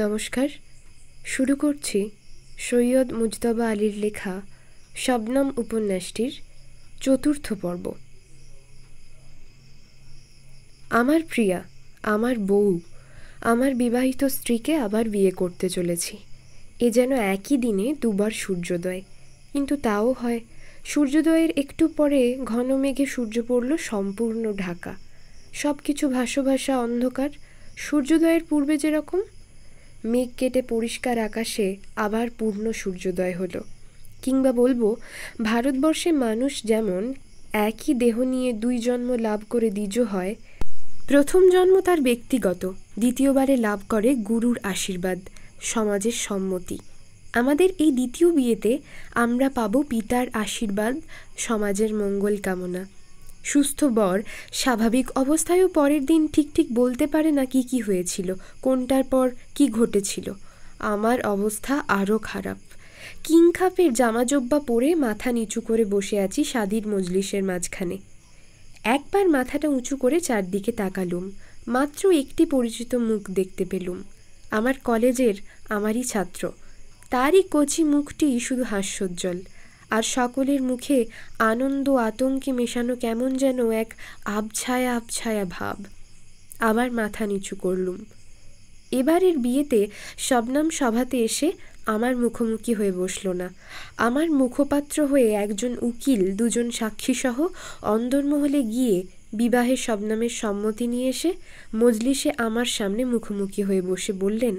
নমস্কার শুরু করছি সৈয়দ মুজতবা আলীর লেখা শবনম উপন্যাসটির চতুর্থ পর্ব আমার প্রিয়া আমার বউ আমার বিবাহিত স্ত্রীকে আবার বিয়ে করতে চলেছি এ যেন একই দিনে দুবার সূর্যোদয় কিন্তু তাও হয় সূর্যোদয়ের একটু পরে ঘন মেঘে সূর্য পড়ল সম্পূর্ণ ঢাকা সব কিছু ভাসো ভাসা অন্ধকার সূর্যোদয়ের পূর্বে যেরকম মেঘ কেটে পরিষ্কার আকাশে আবার পূর্ণ সূর্যোদয় হলো কিংবা বলবো ভারতবর্ষে মানুষ যেমন একই দেহ নিয়ে দুই জন্ম লাভ করে দ্বিজ হয় প্রথম জন্ম তার ব্যক্তিগত দ্বিতীয়বারে লাভ করে গুরুর আশীর্বাদ সমাজের সম্মতি আমাদের এই দ্বিতীয় বিয়েতে আমরা পাব পিতার আশীর্বাদ সমাজের মঙ্গল কামনা সুস্থ বর স্বাভাবিক অবস্থায়ও পরের দিন ঠিক ঠিক বলতে পারে না কি কি হয়েছিল কোনটার পর কি ঘটেছিল আমার অবস্থা আরও খারাপ কিং খাপের জামাজোব্বা পরে মাথা নিচু করে বসে আছি সাদির মজলিসের মাঝখানে একবার মাথাটা উঁচু করে চারদিকে তাকালুম মাত্র একটি পরিচিত মুখ দেখতে পেলুম আমার কলেজের আমারই ছাত্র তারই কচি মুখটি শুধু হাস্যোজ্জ্বল আর সকলের মুখে আনন্দ আতঙ্কে মেশানো কেমন যেন এক আবছায়া আবছায়া ভাব আবার মাথা নিচু করলুম এবারের বিয়েতে সবনাম সভাতে এসে আমার মুখোমুখি হয়ে বসল না আমার মুখপাত্র হয়ে একজন উকিল দুজন সাক্ষীসহ অন্দরমহলে গিয়ে বিবাহে সবনামের সম্মতি নিয়ে এসে মজলিসে আমার সামনে মুখোমুখি হয়ে বসে বললেন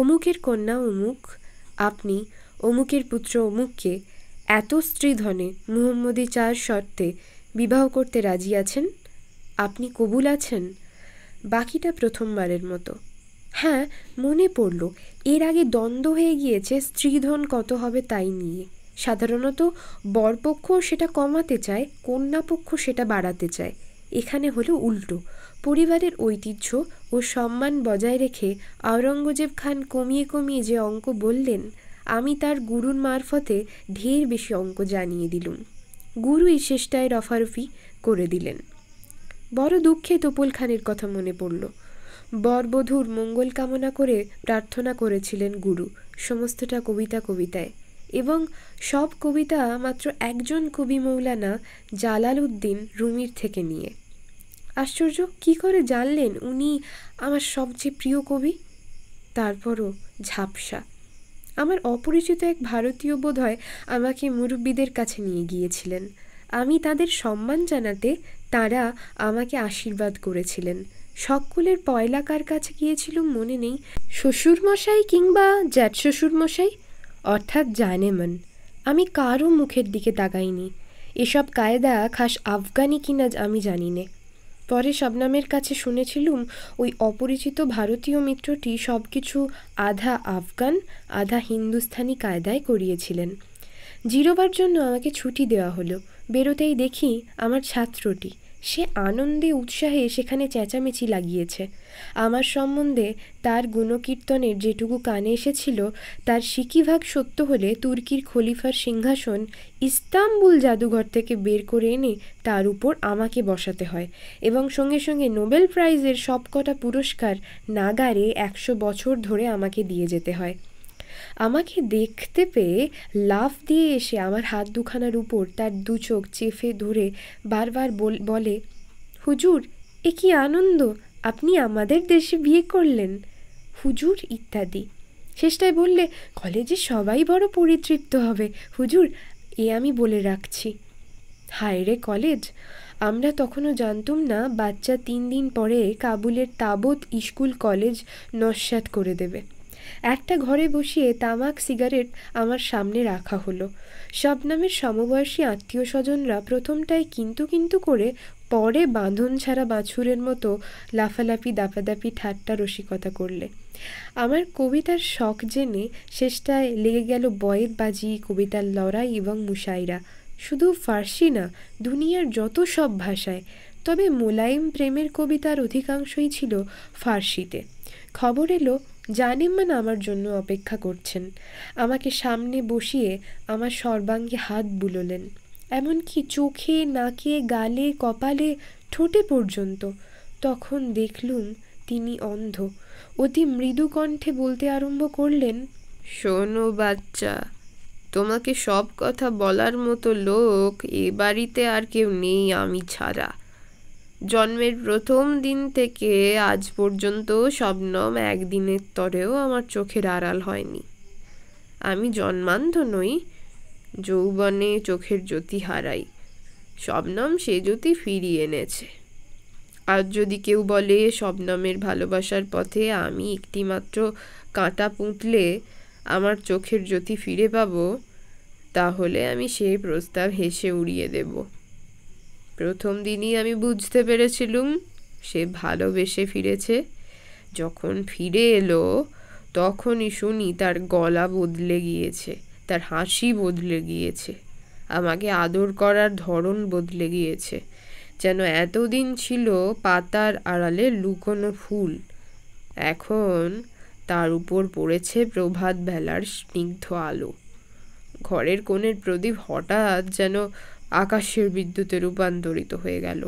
অমুকের কন্যা অমুক আপনি অমুকের পুত্র অমুককে এত স্ত্রীধনে মুহম্মদী চার শর্তে বিবাহ করতে রাজি আছেন আপনি কবুল আছেন বাকিটা প্রথমবারের মতো হ্যাঁ মনে পড়ল এর আগে দ্বন্দ্ব হয়ে গিয়েছে স্ত্রীধন কত হবে তাই নিয়ে সাধারণত বরপক্ষ সেটা কমাতে চায় কন্যাপক্ষ সেটা বাড়াতে চায় এখানে হলো উল্টো পরিবারের ঐতিহ্য ও সম্মান বজায় রেখে আওরঙ্গজেব খান কমিয়ে কমিয়ে যে অঙ্ক বললেন আমি তার গুরুর মারফতে ঢের বেশি অঙ্ক জানিয়ে দিলুম গুরুই শেষটায় রফারফি করে দিলেন বড় দুঃখে তোপল খানের কথা মনে পড়ল বরবধূর মঙ্গল কামনা করে প্রার্থনা করেছিলেন গুরু সমস্তটা কবিতা কবিতায় এবং সব কবিতা মাত্র একজন কবি মৌলানা জালাল উদ্দিন রুমির থেকে নিয়ে আশ্চর্য কি করে জানলেন উনি আমার সবচেয়ে প্রিয় কবি তারপরও ঝাপসা আমার অপরিচিত এক ভারতীয় বোধহয় আমাকে মুরব্বীদের কাছে নিয়ে গিয়েছিলেন আমি তাদের সম্মান জানাতে তারা আমাকে আশীর্বাদ করেছিলেন সকলের পয়লা কার কাছে গিয়েছিল মনে নেই শ্বশুরমশাই কিংবা জ্যাঠ শ্বশুরমশাই অর্থাৎ জানেমন আমি কারও মুখের দিকে তাকাইনি এসব কায়দা খাস আফগানি কিনা আমি জানি না পরে শবনামের কাছে শুনেছিলুম ওই অপরিচিত ভারতীয় মিত্রটি সব কিছু আধা আফগান আধা হিন্দুস্থানি কায়দায় করিয়েছিলেন জিরোবার জন্য আমাকে ছুটি দেওয়া হলো বেরোতেই দেখি আমার ছাত্রটি সে আনন্দে উৎসাহে সেখানে চেঁচামেচি লাগিয়েছে আমার সম্বন্ধে তার গুণকীর্তনের যেটুকু কানে এসেছিল তার সিকিভাগ সত্য হলে তুর্কির খলিফার সিংহাসন ইস্তাম্বুল জাদুঘর থেকে বের করে এনে তার উপর আমাকে বসাতে হয় এবং সঙ্গে সঙ্গে নোবেল প্রাইজের সবকটা পুরস্কার নাগারে একশো বছর ধরে আমাকে দিয়ে যেতে হয় আমাকে দেখতে পেয়ে লাফ দিয়ে এসে আমার হাত দুখানার উপর তার দু চোখ চেফে ধরে বারবার বলে হুজুর এ কি আনন্দ আপনি আমাদের দেশে বিয়ে করলেন হুজুর ইত্যাদি শেষটায় বললে কলেজে সবাই বড় পরিতৃপ্ত হবে হুজুর এ আমি বলে রাখছি হায় রে কলেজ আমরা তখনও জানতুম না বাচ্চা তিন দিন পরে কাবুলের তাবৎ স্কুল কলেজ নস্যাত করে দেবে একটা ঘরে বসিয়ে তামাক সিগারেট আমার সামনে রাখা হলো শবনামের সমবয়সী আত্মীয় স্বজনরা প্রথমটায় কিন্তু কিন্তু করে পরে বাঁধন ছাড়া বাছুরের মতো লাফালাফি দাপাদাপি ঠাট্টা রসিকতা করলে আমার কবিতার শখ জেনে শেষটায় লেগে গেল বয়ের বাজি কবিতার লড়াই এবং মুশাইরা শুধু ফার্সি না দুনিয়ার যত সব ভাষায় তবে মোলায়েম প্রেমের কবিতার অধিকাংশই ছিল ফার্সিতে খবর এলো জানিম্মান আমার জন্য অপেক্ষা করছেন আমাকে সামনে বসিয়ে আমার সর্বাঙ্গে হাত বুলোলেন এমনকি চোখে নাকে গালে কপালে ঠোঁটে পর্যন্ত তখন দেখলুম তিনি অন্ধ অতি মৃদু কণ্ঠে বলতে আরম্ভ করলেন শোনো বাচ্চা তোমাকে সব কথা বলার মতো লোক এ বাড়িতে আর কেউ নেই আমি ছাড়া জন্মের প্রথম দিন থেকে আজ পর্যন্ত স্বপ্নম একদিনের তরেও আমার চোখের আড়াল হয়নি আমি জন্মান্ধ নই যৌবনে চোখের জ্যোতি হারাই স্বপ্নম সে জ্যোতি ফিরিয়ে এনেছে আর যদি কেউ বলে স্বপ্নমের ভালোবাসার পথে আমি একটিমাত্র কাঁটা পুঁতলে আমার চোখের জ্যোতি ফিরে পাবো তাহলে আমি সেই প্রস্তাব হেসে উড়িয়ে দেবো প্রথম দিনই আমি বুঝতে পেরেছিলুম সে ভালোবেসে ফিরেছে যখন ফিরে এলো তখনই শুনি তার গলা বদলে গিয়েছে তার হাসি বদলে গিয়েছে আমাকে আদর করার ধরন বদলে গিয়েছে যেন এতদিন ছিল পাতার আড়ালে লুকোনো ফুল এখন তার উপর পড়েছে প্রভাত বেলার স্নিগ্ধ আলো ঘরের কোণের প্রদীপ হঠাৎ যেন আকাশের বিদ্যুতে রূপান্তরিত হয়ে গেল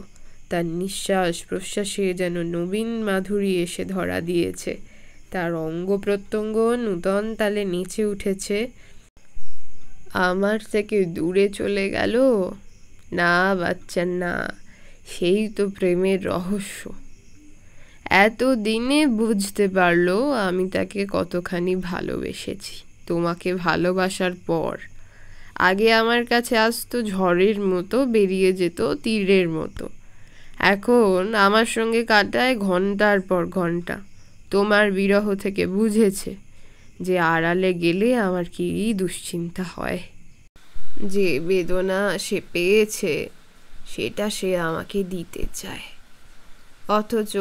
তার নিঃশ্বাস প্রশ্বাসে যেন নবীন মাধুরী এসে ধরা দিয়েছে তার অঙ্গ প্রত্যঙ্গ নূতন তালে নেচে উঠেছে আমার থেকে দূরে চলে গেল না বাচ্চা না সেই তো প্রেমের রহস্য এত দিনে বুঝতে পারলো আমি তাকে কতখানি ভালোবেসেছি তোমাকে ভালোবাসার পর আগে আমার কাছে আসতো ঝড়ের মতো বেরিয়ে যেত তীরের মতো এখন আমার সঙ্গে কাটায় ঘন্টার পর ঘন্টা তোমার বিরহ থেকে বুঝেছে যে আড়ালে গেলে আমার কি দুশ্চিন্তা হয় যে বেদনা সে পেয়েছে সেটা সে আমাকে দিতে চায় অথচ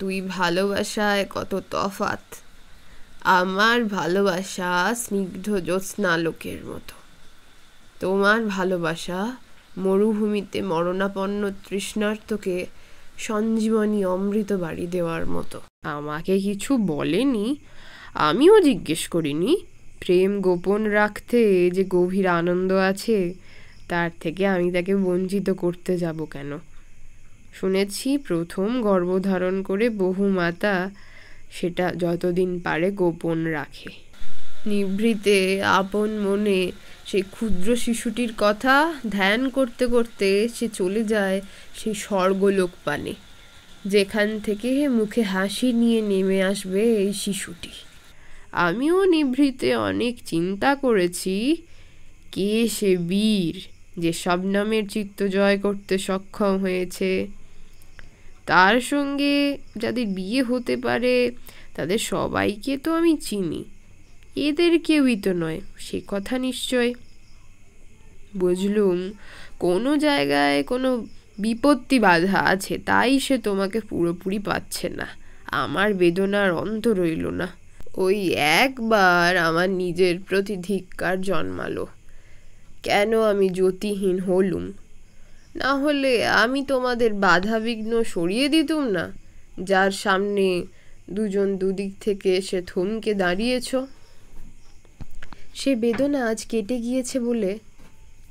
দুই ভালোবাসায় কত তফাত আমার ভালোবাসা স্নিগ্ধ লোকের মতো তোমার ভালোবাসা মরুভূমিতে মরণাপন্ন তৃষ্ণার্থকে সঞ্জীবনী অমৃত বাড়ি দেওয়ার মতো আমাকে কিছু বলেনি আমিও জিজ্ঞেস করিনি প্রেম গোপন রাখতে যে গভীর আনন্দ আছে তার থেকে আমি তাকে বঞ্চিত করতে যাব কেন শুনেছি প্রথম গর্ভধারণ করে বহু মাতা সেটা যতদিন পারে গোপন রাখে নিভৃতে আপন মনে সেই ক্ষুদ্র শিশুটির কথা ধ্যান করতে করতে সে চলে যায় সেই স্বর্গলোক পানে যেখান থেকে মুখে হাসি নিয়ে নেমে আসবে এই শিশুটি আমিও নিভৃতে অনেক চিন্তা করেছি কে সে বীর যে শবনামের চিত্ত জয় করতে সক্ষম হয়েছে তার সঙ্গে যাদের বিয়ে হতে পারে তাদের সবাইকে তো আমি চিনি এদের কেউই তো নয় সে কথা নিশ্চয় বুঝলুম কোনো জায়গায় কোনো বিপত্তি বাধা আছে তাই সে তোমাকে পুরোপুরি পাচ্ছে না আমার বেদনার অন্ত রইল না ওই একবার আমার নিজের প্রতি ধিক্কার জন্মালো কেন আমি জ্যোতিহীন হলুম না হলে আমি তোমাদের বাধা বিঘ্ন সরিয়ে দিতুম না যার সামনে দুজন দুদিক থেকে এসে থমকে দাঁড়িয়েছ সে বেদনা আজ কেটে গিয়েছে বলে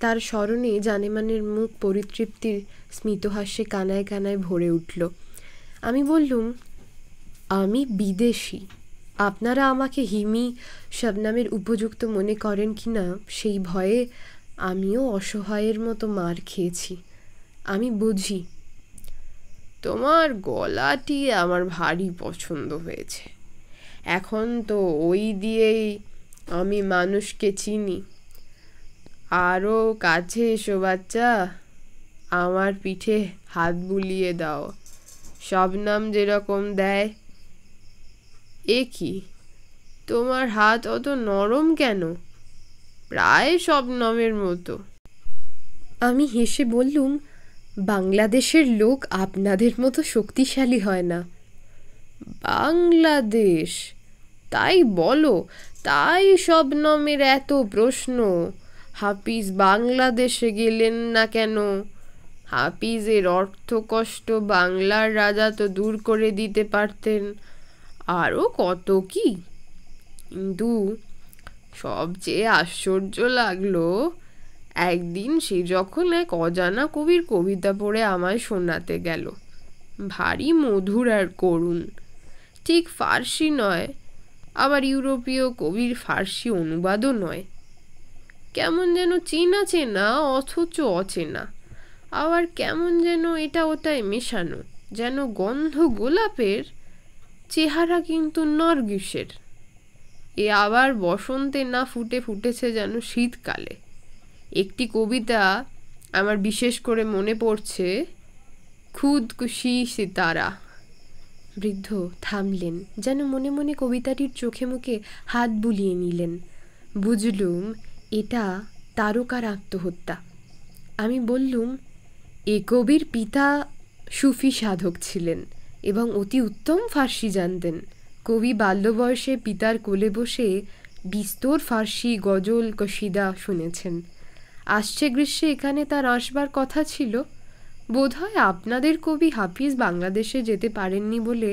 তার স্মরণে জানেমানের মুখ পরিতৃপ্তির স্মিতহাস্যে কানায় কানায় ভরে উঠল আমি বললুম আমি বিদেশি আপনারা আমাকে হিমি শবনামের উপযুক্ত মনে করেন কি না সেই ভয়ে আমিও অসহায়ের মতো মার খেয়েছি আমি বুঝি তোমার গলাটি আমার ভারী পছন্দ হয়েছে এখন তো ওই দিয়েই আমি মানুষকে চিনি আরও কাছে এসো বাচ্চা আমার পিঠে হাত বুলিয়ে দাও নাম যেরকম দেয় এ কি তোমার হাত অত নরম কেন প্রায় নামের মতো আমি হেসে বললুম বাংলাদেশের লোক আপনাদের মতো শক্তিশালী হয় না বাংলাদেশ তাই বলো তাই শবনমের এত প্রশ্ন হাফিজ বাংলাদেশে গেলেন না কেন হাফিজের অর্থকষ্ট বাংলার রাজা তো দূর করে দিতে পারতেন আরও কত কি কিন্তু সবচেয়ে আশ্চর্য লাগলো একদিন সে যখন এক অজানা কবির কবিতা পড়ে আমায় শোনাতে গেল ভারী মধুর আর করুণ ঠিক ফার্সি নয় আবার ইউরোপীয় কবির ফার্সি অনুবাদও নয় কেমন যেন চেনা চেনা অথচ অচেনা আবার কেমন যেন এটা ওটায় মেশানো যেন গন্ধ গোলাপের চেহারা কিন্তু নরগিসের এ আবার বসন্তে না ফুটে ফুটেছে যেন শীতকালে একটি কবিতা আমার বিশেষ করে মনে পড়ছে খুদ কুশি সিতারা বৃদ্ধ থামলেন যেন মনে মনে কবিতাটির চোখে মুখে হাত বুলিয়ে নিলেন বুঝলুম এটা তারকার আত্মহত্যা আমি বললুম এ কবির পিতা সুফি সাধক ছিলেন এবং অতি উত্তম ফার্সি জানতেন কবি বাল্যবয়সে পিতার কোলে বসে বিস্তর ফার্সি গজল কশিদা শুনেছেন আসছে গ্রীষ্মে এখানে তার আসবার কথা ছিল হয় আপনাদের কবি হাফিজ বাংলাদেশে যেতে পারেননি বলে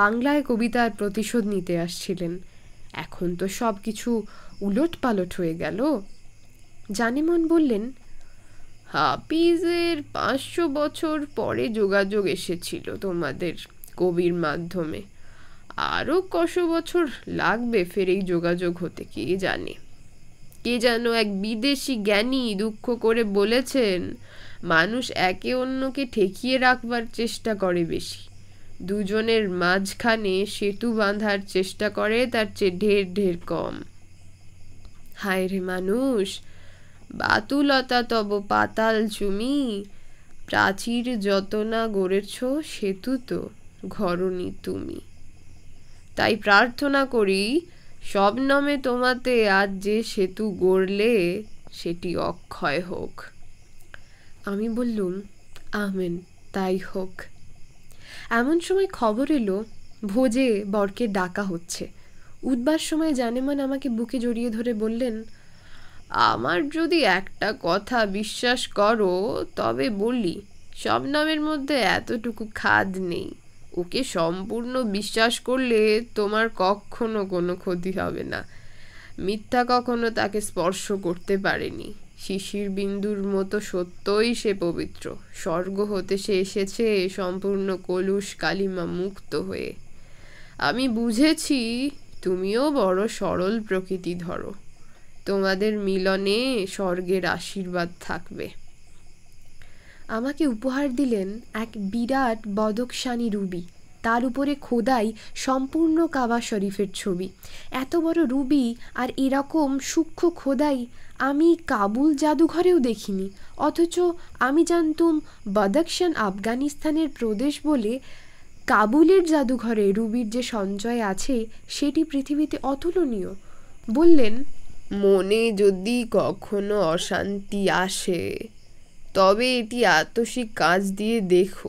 বাংলায় কবিতার প্রতিশোধ নিতে আসছিলেন এখন তো সব কিছু উলট পালট হয়ে গেল জানিমন বললেন হাফিজের পাঁচশো বছর পরে যোগাযোগ এসেছিল তোমাদের কবির মাধ্যমে আরও কশ বছর লাগবে ফের এই যোগাযোগ হতে কে জানে কে যেন এক বিদেশি জ্ঞানী দুঃখ করে বলেছেন মানুষ একে অন্যকে ঠেকিয়ে রাখবার চেষ্টা করে বেশি দুজনের মাঝখানে সেতু বাঁধার চেষ্টা করে তার চেয়ে ঢের ঢের কম হায় রে মানুষ বাতুলতা তব পাতাল চুমি প্রাচীর যত না গড়েছ সেতু তো ঘরণি তুমি তাই প্রার্থনা করি সব নামে তোমাতে আজ যে সেতু গড়লে সেটি অক্ষয় হোক আমি বললুম আহমেন তাই হোক এমন সময় খবর এলো ভোজে বরকে ডাকা হচ্ছে উঠবার সময় জানেমান আমাকে বুকে জড়িয়ে ধরে বললেন আমার যদি একটা কথা বিশ্বাস করো তবে বলি সব নামের মধ্যে এতটুকু খাদ নেই ওকে সম্পূর্ণ বিশ্বাস করলে তোমার কখনো কোনো ক্ষতি হবে না মিথ্যা কখনো তাকে স্পর্শ করতে পারেনি শিশির বিন্দুর মতো সত্যই সে পবিত্র স্বর্গ হতে সে এসেছে সম্পূর্ণ কলুষ কালিমা মুক্ত হয়ে আমি বুঝেছি তুমিও বড় সরল প্রকৃতি ধরো তোমাদের মিলনে স্বর্গের আশীর্বাদ থাকবে আমাকে উপহার দিলেন এক বিরাট বদকশানি রুবি তার উপরে খোদাই সম্পূর্ণ কাবা শরীফের ছবি এত বড় রুবি আর এরকম সূক্ষ্ম খোদাই আমি কাবুল জাদুঘরেও দেখিনি অথচ আমি জানতুম বাদাকশান আফগানিস্তানের প্রদেশ বলে কাবুলের জাদুঘরে রুবির যে সঞ্চয় আছে সেটি পৃথিবীতে অতুলনীয় বললেন মনে যদি কখনো অশান্তি আসে তবে এটি আতসী কাজ দিয়ে দেখো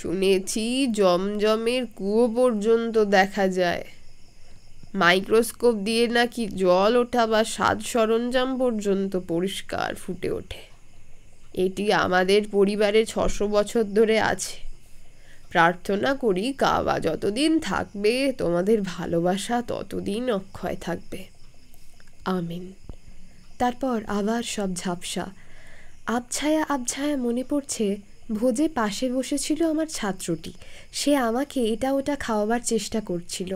শুনেছি জমজমের কুয়ো পর্যন্ত দেখা যায় মাইক্রোস্কোপ দিয়ে নাকি জল ওঠা বা স্বাদ সরঞ্জাম পর্যন্ত পরিষ্কার ফুটে ওঠে এটি আমাদের পরিবারে ছশো বছর ধরে আছে প্রার্থনা করি কাবা যতদিন থাকবে তোমাদের ভালোবাসা ততদিন অক্ষয় থাকবে আমিন তারপর আবার সব ঝাপসা আবছায়া আবছায়া মনে পড়ছে ভোজে পাশে বসেছিল আমার ছাত্রটি সে আমাকে এটা ওটা খাওয়াবার চেষ্টা করছিল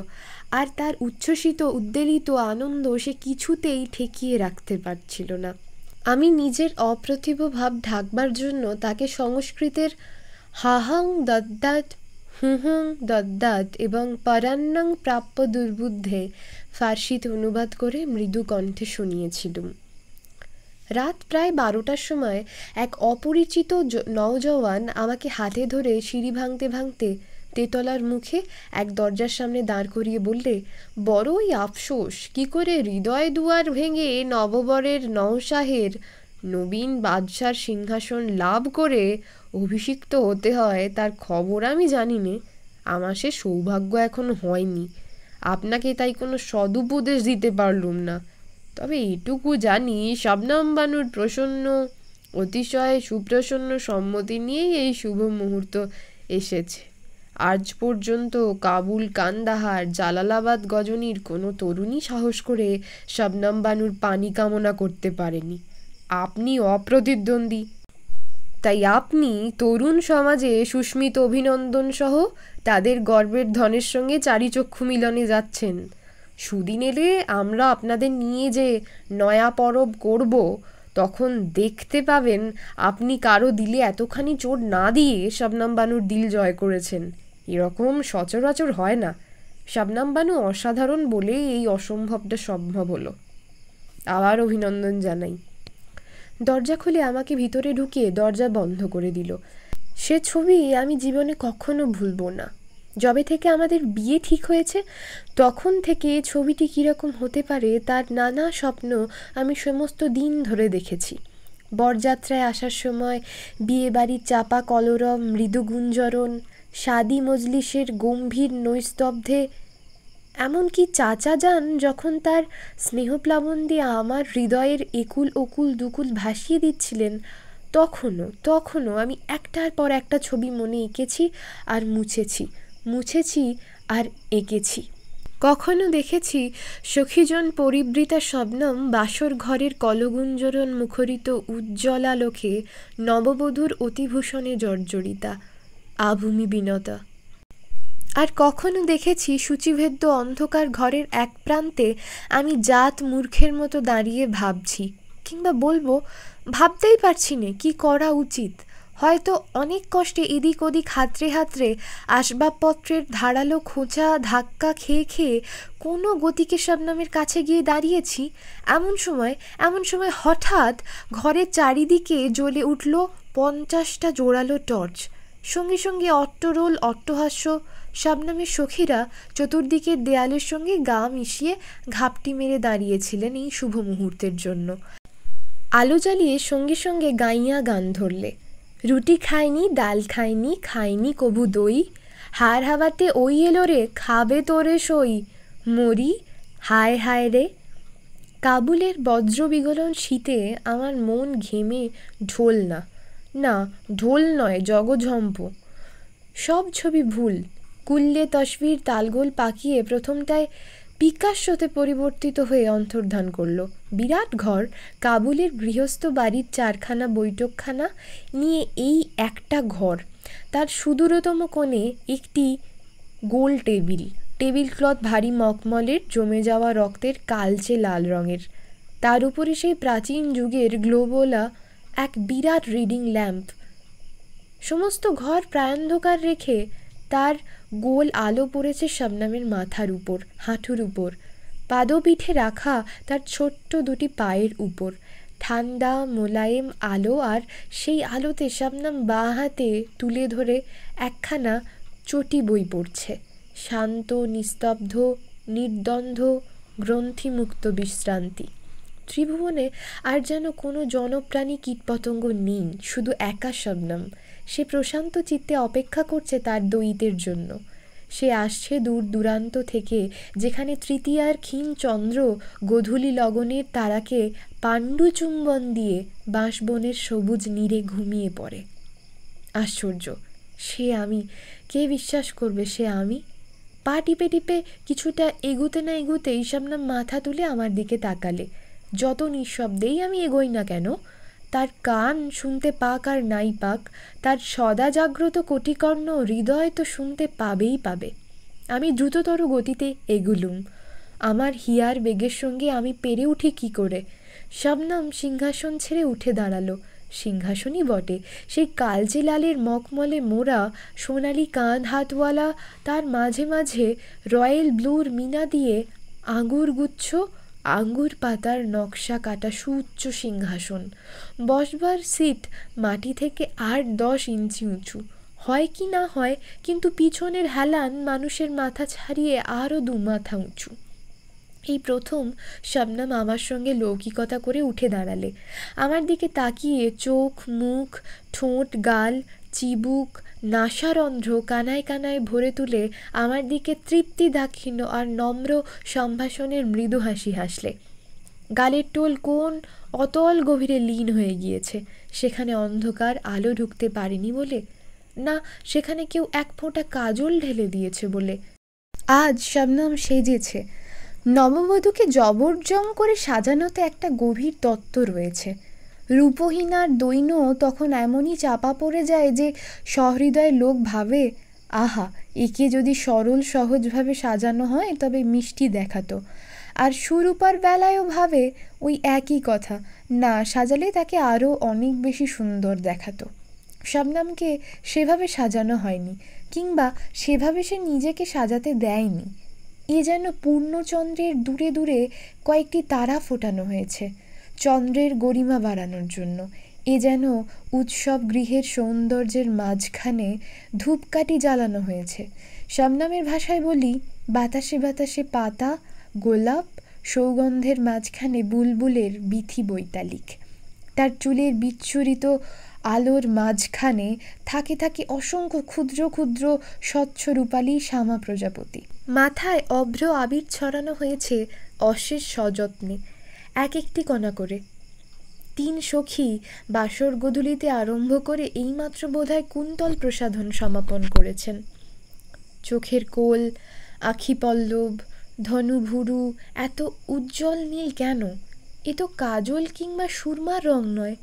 আর তার উচ্ছ্বসিত উদ্বেলিত আনন্দ সে কিছুতেই ঠেকিয়ে রাখতে পারছিল না আমি নিজের অপ্রতিভ ভাব ঢাকবার জন্য তাকে সংস্কৃতের হাহাং দদ্দাত হুহং দদ্দাত এবং পরান্নং প্রাপ্য দুর্বুদ্ধে ফার্সিতে অনুবাদ করে মৃদু কণ্ঠে শুনিয়েছিলুম রাত প্রায় বারোটার সময় এক অপরিচিত নওজওয়ান আমাকে হাতে ধরে সিঁড়ি ভাঙতে ভাঙতে তেতলার মুখে এক দরজার সামনে দাঁড় করিয়ে বললে বড়ই আফসোস কি করে হৃদয় দুয়ার ভেঙে নববরের নওশাহের নবীন বাদশার সিংহাসন লাভ করে অভিষিক্ত হতে হয় তার খবর আমি জানি নে আমার সে সৌভাগ্য এখন হয়নি আপনাকে তাই কোনো সদুপদেশ দিতে পারলুম না তবে এটুকু জানি শবনম বানুর প্রসন্ন অতিশয় সুপ্রসন্ন সম্মতি নিয়েই এই শুভ মুহূর্ত এসেছে আজ পর্যন্ত কাবুল কান্দাহার জালালাবাদ গজনীর কোনো তরুণী সাহস করে শবনম বানুর পানি কামনা করতে পারেনি আপনি অপ্রতিদ্বন্দ্বী তাই আপনি তরুণ সমাজে সুস্মিত অভিনন্দন সহ তাদের গর্বের ধনের সঙ্গে চারিচক্ষু মিলনে যাচ্ছেন সুদিন এলে আমরা আপনাদের নিয়ে যে নয়া পরব করব তখন দেখতে পাবেন আপনি কারো দিলে এতখানি চোট না দিয়ে শবনম বানুর দিল জয় করেছেন এরকম সচরাচর হয় না শাবনাম বানু অসাধারণ বলেই এই অসম্ভবটা সম্ভব হলো আবার অভিনন্দন জানাই দরজা খুলে আমাকে ভিতরে ঢুকিয়ে দরজা বন্ধ করে দিল সে ছবি আমি জীবনে কখনো ভুলব না যবে থেকে আমাদের বিয়ে ঠিক হয়েছে তখন থেকে ছবিটি কীরকম হতে পারে তার নানা স্বপ্ন আমি সমস্ত দিন ধরে দেখেছি বরযাত্রায় আসার সময় বিয়ে বাড়ির চাপা কলরব মৃদু গুঞ্জরণ সাদি মজলিসের গম্ভীর নৈস্তব্ধে এমনকি চাচা যান যখন তার স্নেহপ্লাবন দিয়ে আমার হৃদয়ের একুল ওকুল দুকুল ভাসিয়ে দিচ্ছিলেন তখনও তখনও আমি একটার পর একটা ছবি মনে এঁকেছি আর মুছেছি মুছেছি আর এঁকেছি কখনো দেখেছি সখীজন পরিবৃতা শবনম বাসর ঘরের কলগুঞ্জরণ মুখরিত উজ্জ্বলালোকে নববধূর অতিভূষণে জর্জরিতা আভূমি বিনোদা আর কখনো দেখেছি সূচিভেদ্য অন্ধকার ঘরের এক প্রান্তে আমি জাত মূর্খের মতো দাঁড়িয়ে ভাবছি কিংবা বলবো ভাবতেই পারছি না কি করা উচিত হয়তো অনেক কষ্টে এদিক ওদিক হাতড়ে হাতড়ে আসবাবপত্রের ধারালো খোঁচা ধাক্কা খেয়ে খেয়ে কোনো গতিকে নামের কাছে গিয়ে দাঁড়িয়েছি এমন সময় এমন সময় হঠাৎ ঘরের চারিদিকে জ্বলে উঠল পঞ্চাশটা জোরালো টর্চ সঙ্গে সঙ্গে অট্টরোল অট্টহাস্য শাবনামের সখীরা চতুর্দিকের দেয়ালের সঙ্গে গা মিশিয়ে ঘাপটি মেরে দাঁড়িয়েছিলেন এই শুভ মুহূর্তের জন্য আলো জ্বালিয়ে সঙ্গে সঙ্গে গাইয়া গান ধরলে রুটি খায়নি ডাল খায়নি খায়নি কবু দই হার হাওয়াতে ওই এলো রে খাবে তোরে সই মরি হায় হায় রে কাবুলের বজ্রবিগলন শীতে আমার মন ঘেমে ঢোল না না ঢোল নয় জগঝম্প সব ছবি ভুল কুল্লে তসবির তালগোল পাকিয়ে প্রথমটায় পিকাশ্যতে পরিবর্তিত হয়ে অন্তর্ধান করল বিরাট ঘর কাবুলের গৃহস্থ বাড়ির চারখানা বৈঠকখানা নিয়ে এই একটা ঘর তার সুদূরতম কোণে একটি গোল টেবিল টেবিল ক্লথ ভারী মকমলের জমে যাওয়া রক্তের কালচে লাল রঙের তার উপরে সেই প্রাচীন যুগের গ্লোবোলা এক বিরাট রিডিং ল্যাম্প সমস্ত ঘর প্রায়ন্ধকার রেখে তার গোল আলো পড়েছে শবনামের মাথার উপর হাঁটুর উপর পাদপিঠে রাখা তার ছোট্ট দুটি পায়ের উপর ঠান্ডা মোলায়েম আলো আর সেই আলোতে শবনাম বাঁ হাতে তুলে ধরে একখানা চটি বই পড়ছে শান্ত নিস্তব্ধ নির্দন্ধ গ্রন্থিমুক্ত বিশ্রান্তি ত্রিভুবনে আর যেন কোনো জনপ্রাণী কীটপতঙ্গ নেই শুধু একা শবনম সে প্রশান্ত চিত্তে অপেক্ষা করছে তার দইতের জন্য সে আসছে দূর দূরান্ত থেকে যেখানে তৃতীয়ার ক্ষীণ চন্দ্র গধূলি লগনের তারাকে পাণ্ডুচুম্বন দিয়ে বাঁশবনের সবুজ নীরে ঘুমিয়ে পড়ে আশ্চর্য সে আমি কে বিশ্বাস করবে সে আমি পা টিপে টিপে কিছুটা এগুতে না এগুতেই সামনে মাথা তুলে আমার দিকে তাকালে যত নিঃশব্দেই আমি এগোই না কেন তার কান শুনতে পাক আর নাই পাক তার সদা জাগ্রত কটিকর্ণ হৃদয় তো শুনতে পাবেই পাবে আমি দ্রুততর গতিতে এগুলুম আমার হিয়ার বেগের সঙ্গে আমি পেরে উঠি কি করে শবনম সিংহাসন ছেড়ে উঠে দাঁড়ালো সিংহাসনই বটে সেই কালচে লালের মকমলে মোড়া সোনালি কান হাতওয়ালা তার মাঝে মাঝে রয়্যাল ব্লুর মিনা দিয়ে আঙুর গুচ্ছ আঙ্গুর পাতার নকশা কাটা সুউচ্চ সিংহাসন বসবার সিট মাটি থেকে আট দশ ইঞ্চি উঁচু হয় কি না হয় কিন্তু পিছনের হেলান মানুষের মাথা ছাড়িয়ে আরও দুমাথা উঁচু এই প্রথম শবনাম আমার সঙ্গে লৌকিকতা করে উঠে দাঁড়ালে আমার দিকে তাকিয়ে চোখ মুখ ঠোঁট গাল চিবুক নাসারন্ধ্র কানায় কানায় ভরে তুলে আমার দিকে তৃপ্তি দাক্ষিণ্য আর নম্র সম্ভাষণের মৃদু হাসি হাসলে গালের টোল কোন অতল গভীরে লীন হয়ে গিয়েছে সেখানে অন্ধকার আলো ঢুকতে পারেনি বলে না সেখানে কেউ এক ফোঁটা কাজল ঢেলে দিয়েছে বলে আজ শবনাম সেজেছে নববধূকে জবরজং করে সাজানোতে একটা গভীর তত্ত্ব রয়েছে রূপহীনার দৈন্য তখন এমনই চাপা পড়ে যায় যে সহৃদয় লোক ভাবে আহা একে যদি সরল সহজভাবে সাজানো হয় তবে মিষ্টি দেখাতো আর সুরূপার বেলায়ও ভাবে ওই একই কথা না সাজালে তাকে আরও অনেক বেশি সুন্দর দেখাতো শবনামকে সেভাবে সাজানো হয়নি কিংবা সেভাবে সে নিজেকে সাজাতে দেয়নি এ যেন পূর্ণচন্দ্রের দূরে দূরে কয়েকটি তারা ফোটানো হয়েছে চন্দ্রের গরিমা বাড়ানোর জন্য এ যেন উৎসব গৃহের সৌন্দর্যের মাঝখানে ধূপকাঠি জ্বালানো হয়েছে সামনামের ভাষায় বলি বাতাসে বাতাসে পাতা গোলাপ সৌগন্ধের মাঝখানে বুলবুলের বিথি বৈতালিক তার চুলের বিচ্ছুরিত আলোর মাঝখানে থাকে থাকে অসংখ্য ক্ষুদ্র ক্ষুদ্র স্বচ্ছ রূপালী শ্যামা প্রজাপতি মাথায় অভ্র আবির ছড়ানো হয়েছে অশেষ সযত্নে এক একটি কণা করে তিন সখী বাসর গধূলিতে আরম্ভ করে এইমাত্র বোধহয় কুন্তল প্রসাধন সমাপন করেছেন চোখের কোল আখি পল্লব ধনুভুরু এত উজ্জ্বল নীল কেন এ তো কাজল কিংবা সুরমার রং নয়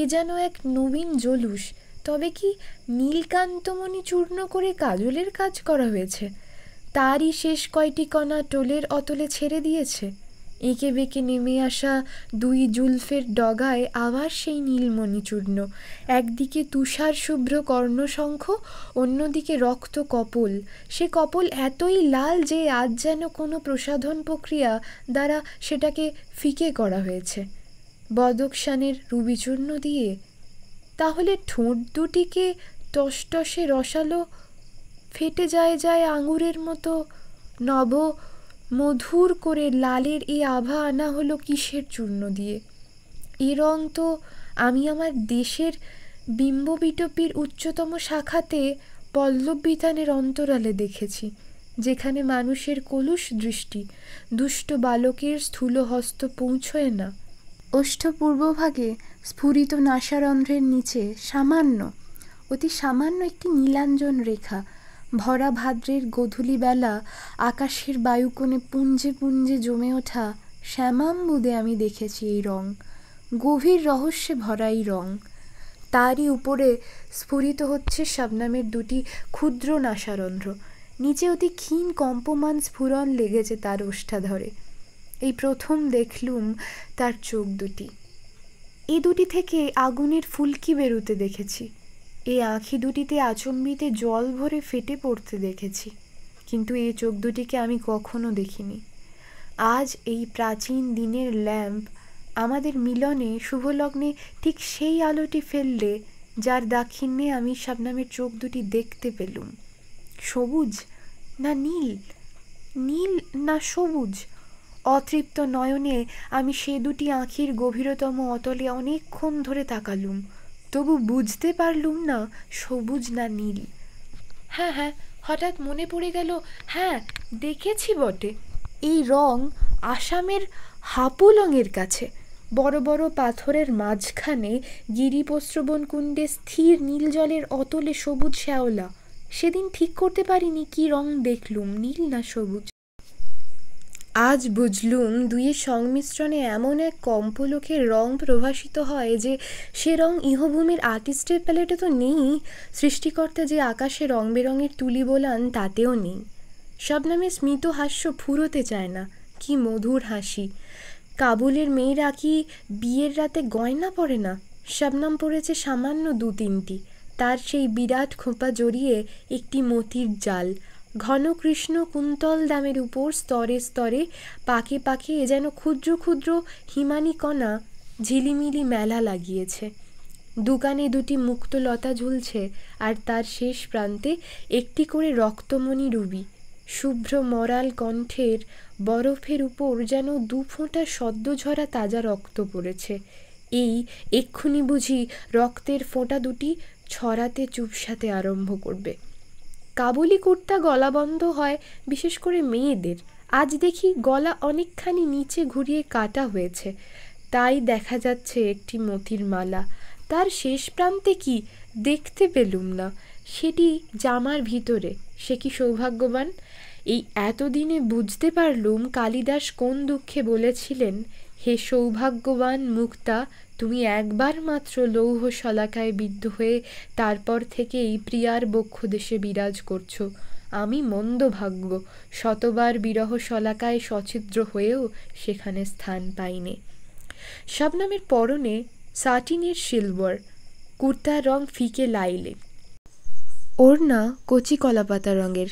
এ যেন এক নবীন জলুস তবে কি নীলকান্তমণি চূর্ণ করে কাজলের কাজ করা হয়েছে তারই শেষ কয়টি কণা টোলের অতলে ছেড়ে দিয়েছে এঁকে বেঁকে নেমে আসা দুই জুলফের ডগায় আবার সেই নীলমণিচূর্ণ একদিকে তুষার শুভ্র কর্ণশঙ্খ অন্যদিকে রক্ত কপল সে কপল এতই লাল যে আজ যেন কোনো প্রসাধন প্রক্রিয়া দ্বারা সেটাকে ফিকে করা হয়েছে বদকশানের রুবিচূর্ণ দিয়ে তাহলে ঠোঁট দুটিকে টসটসে রসালো ফেটে যায় যায় আঙুরের মতো নব মধুর করে লালের এ আভা আনা হলো কিসের চূর্ণ দিয়ে এ রং তো আমি আমার দেশের বিম্ববিটপির উচ্চতম শাখাতে পল্লব অন্তরালে দেখেছি যেখানে মানুষের কলুষ দৃষ্টি দুষ্ট বালকের স্থূল হস্ত পৌঁছয় না ওষ্ঠ পূর্বভাগে স্ফুরিত নাসারন্ধ্রের নিচে সামান্য অতি সামান্য একটি নীলাঞ্জন রেখা ভরা ভাদ্রের বেলা আকাশের বায়ুকোণে পুঞ্জে পুঞ্জে জমে ওঠা শ্যামাম্বুদে আমি দেখেছি এই রং গভীর রহস্যে ভরা এই রং তারই উপরে স্ফুরিত হচ্ছে শবনামের দুটি ক্ষুদ্র নাসারন্ধ্র নিচে অতি ক্ষীণ কম্পমান স্ফুরণ লেগেছে তার ওষ্ঠা ধরে এই প্রথম দেখলুম তার চোখ দুটি এ দুটি থেকে আগুনের ফুলকি বেরুতে দেখেছি এ আঁখি দুটিতে আচম্বিতে জল ভরে ফেটে পড়তে দেখেছি কিন্তু এ চোখ দুটিকে আমি কখনো দেখিনি আজ এই প্রাচীন দিনের ল্যাম্প আমাদের মিলনে শুভলগ্নে ঠিক সেই আলোটি ফেললে যার দাক্ষিণ্যে আমি শাবনামের চোখ দুটি দেখতে পেলুম সবুজ না নীল নীল না সবুজ অতৃপ্ত নয়নে আমি সে দুটি আঁখির গভীরতম অতলে অনেকক্ষণ ধরে তাকালুম তবু বুঝতে পারলুম না সবুজ না নীল হ্যাঁ হ্যাঁ হঠাৎ মনে পড়ে গেল হ্যাঁ দেখেছি বটে এই রং আসামের হাপুলংয়ের কাছে বড় বড় পাথরের মাঝখানে গিরিপশ্রবণ কুণ্ডে স্থির নীল জলের অতলে সবুজ শ্যাওলা সেদিন ঠিক করতে পারিনি কি রং দেখলুম নীল না সবুজ আজ বুঝলুম দুইয়ের সংমিশ্রণে এমন এক কম্পলোকে রং প্রভাসিত হয় যে সে রং ইহভূমির আর্টিস্টের প্যালেটে তো নেই সৃষ্টিকর্তা যে আকাশে রং বেরঙের তুলি বলান তাতেও নেই নামে স্মিত হাস্য ফুরোতে চায় না কি মধুর হাসি কাবুলের মেয়েরা কি বিয়ের রাতে গয়না পরে না শবনাম পড়েছে সামান্য দু তিনটি তার সেই বিরাট খোঁপা জড়িয়ে একটি মতির জাল ঘন কৃষ্ণ কুন্তল দামের উপর স্তরে স্তরে পাখি পাখি এ যেন ক্ষুদ্র ক্ষুদ্র হিমানি কণা ঝিলিমিলি মেলা লাগিয়েছে দোকানে দুটি মুক্ত লতা ঝুলছে আর তার শেষ প্রান্তে একটি করে রক্তমণি রুবি শুভ্র মরাল কণ্ঠের বরফের উপর যেন দু ফোঁটা সদ্য ঝরা তাজা রক্ত পড়েছে এই এক্ষুনি বুঝি রক্তের ফোঁটা দুটি ছড়াতে চুপসাতে আরম্ভ করবে কাবুলি কুর্তা গলা বন্ধ হয় বিশেষ করে মেয়েদের আজ দেখি গলা অনেকখানি নিচে ঘুরিয়ে কাটা হয়েছে তাই দেখা যাচ্ছে একটি মতির মালা তার শেষ প্রান্তে কি দেখতে পেলুম না সেটি জামার ভিতরে সে কি সৌভাগ্যবান এই এতদিনে বুঝতে পারলুম কালিদাস কোন দুঃখে বলেছিলেন হে সৌভাগ্যবান মুক্তা তুমি একবার মাত্র লৌহ শলাকায় বিদ্ধ হয়ে তারপর থেকে এই প্রিয়ার দেশে বিরাজ করছো আমি মন্দ ভাগ্য শতবার বিরহ শলাকায় সচিদ্র হয়েও সেখানে স্থান পাইনি শবনামের পরনে সাটিনের সিলভার কুর্তার রং ফিকে লাইলে ওড়না কচি কলাপাতা রঙের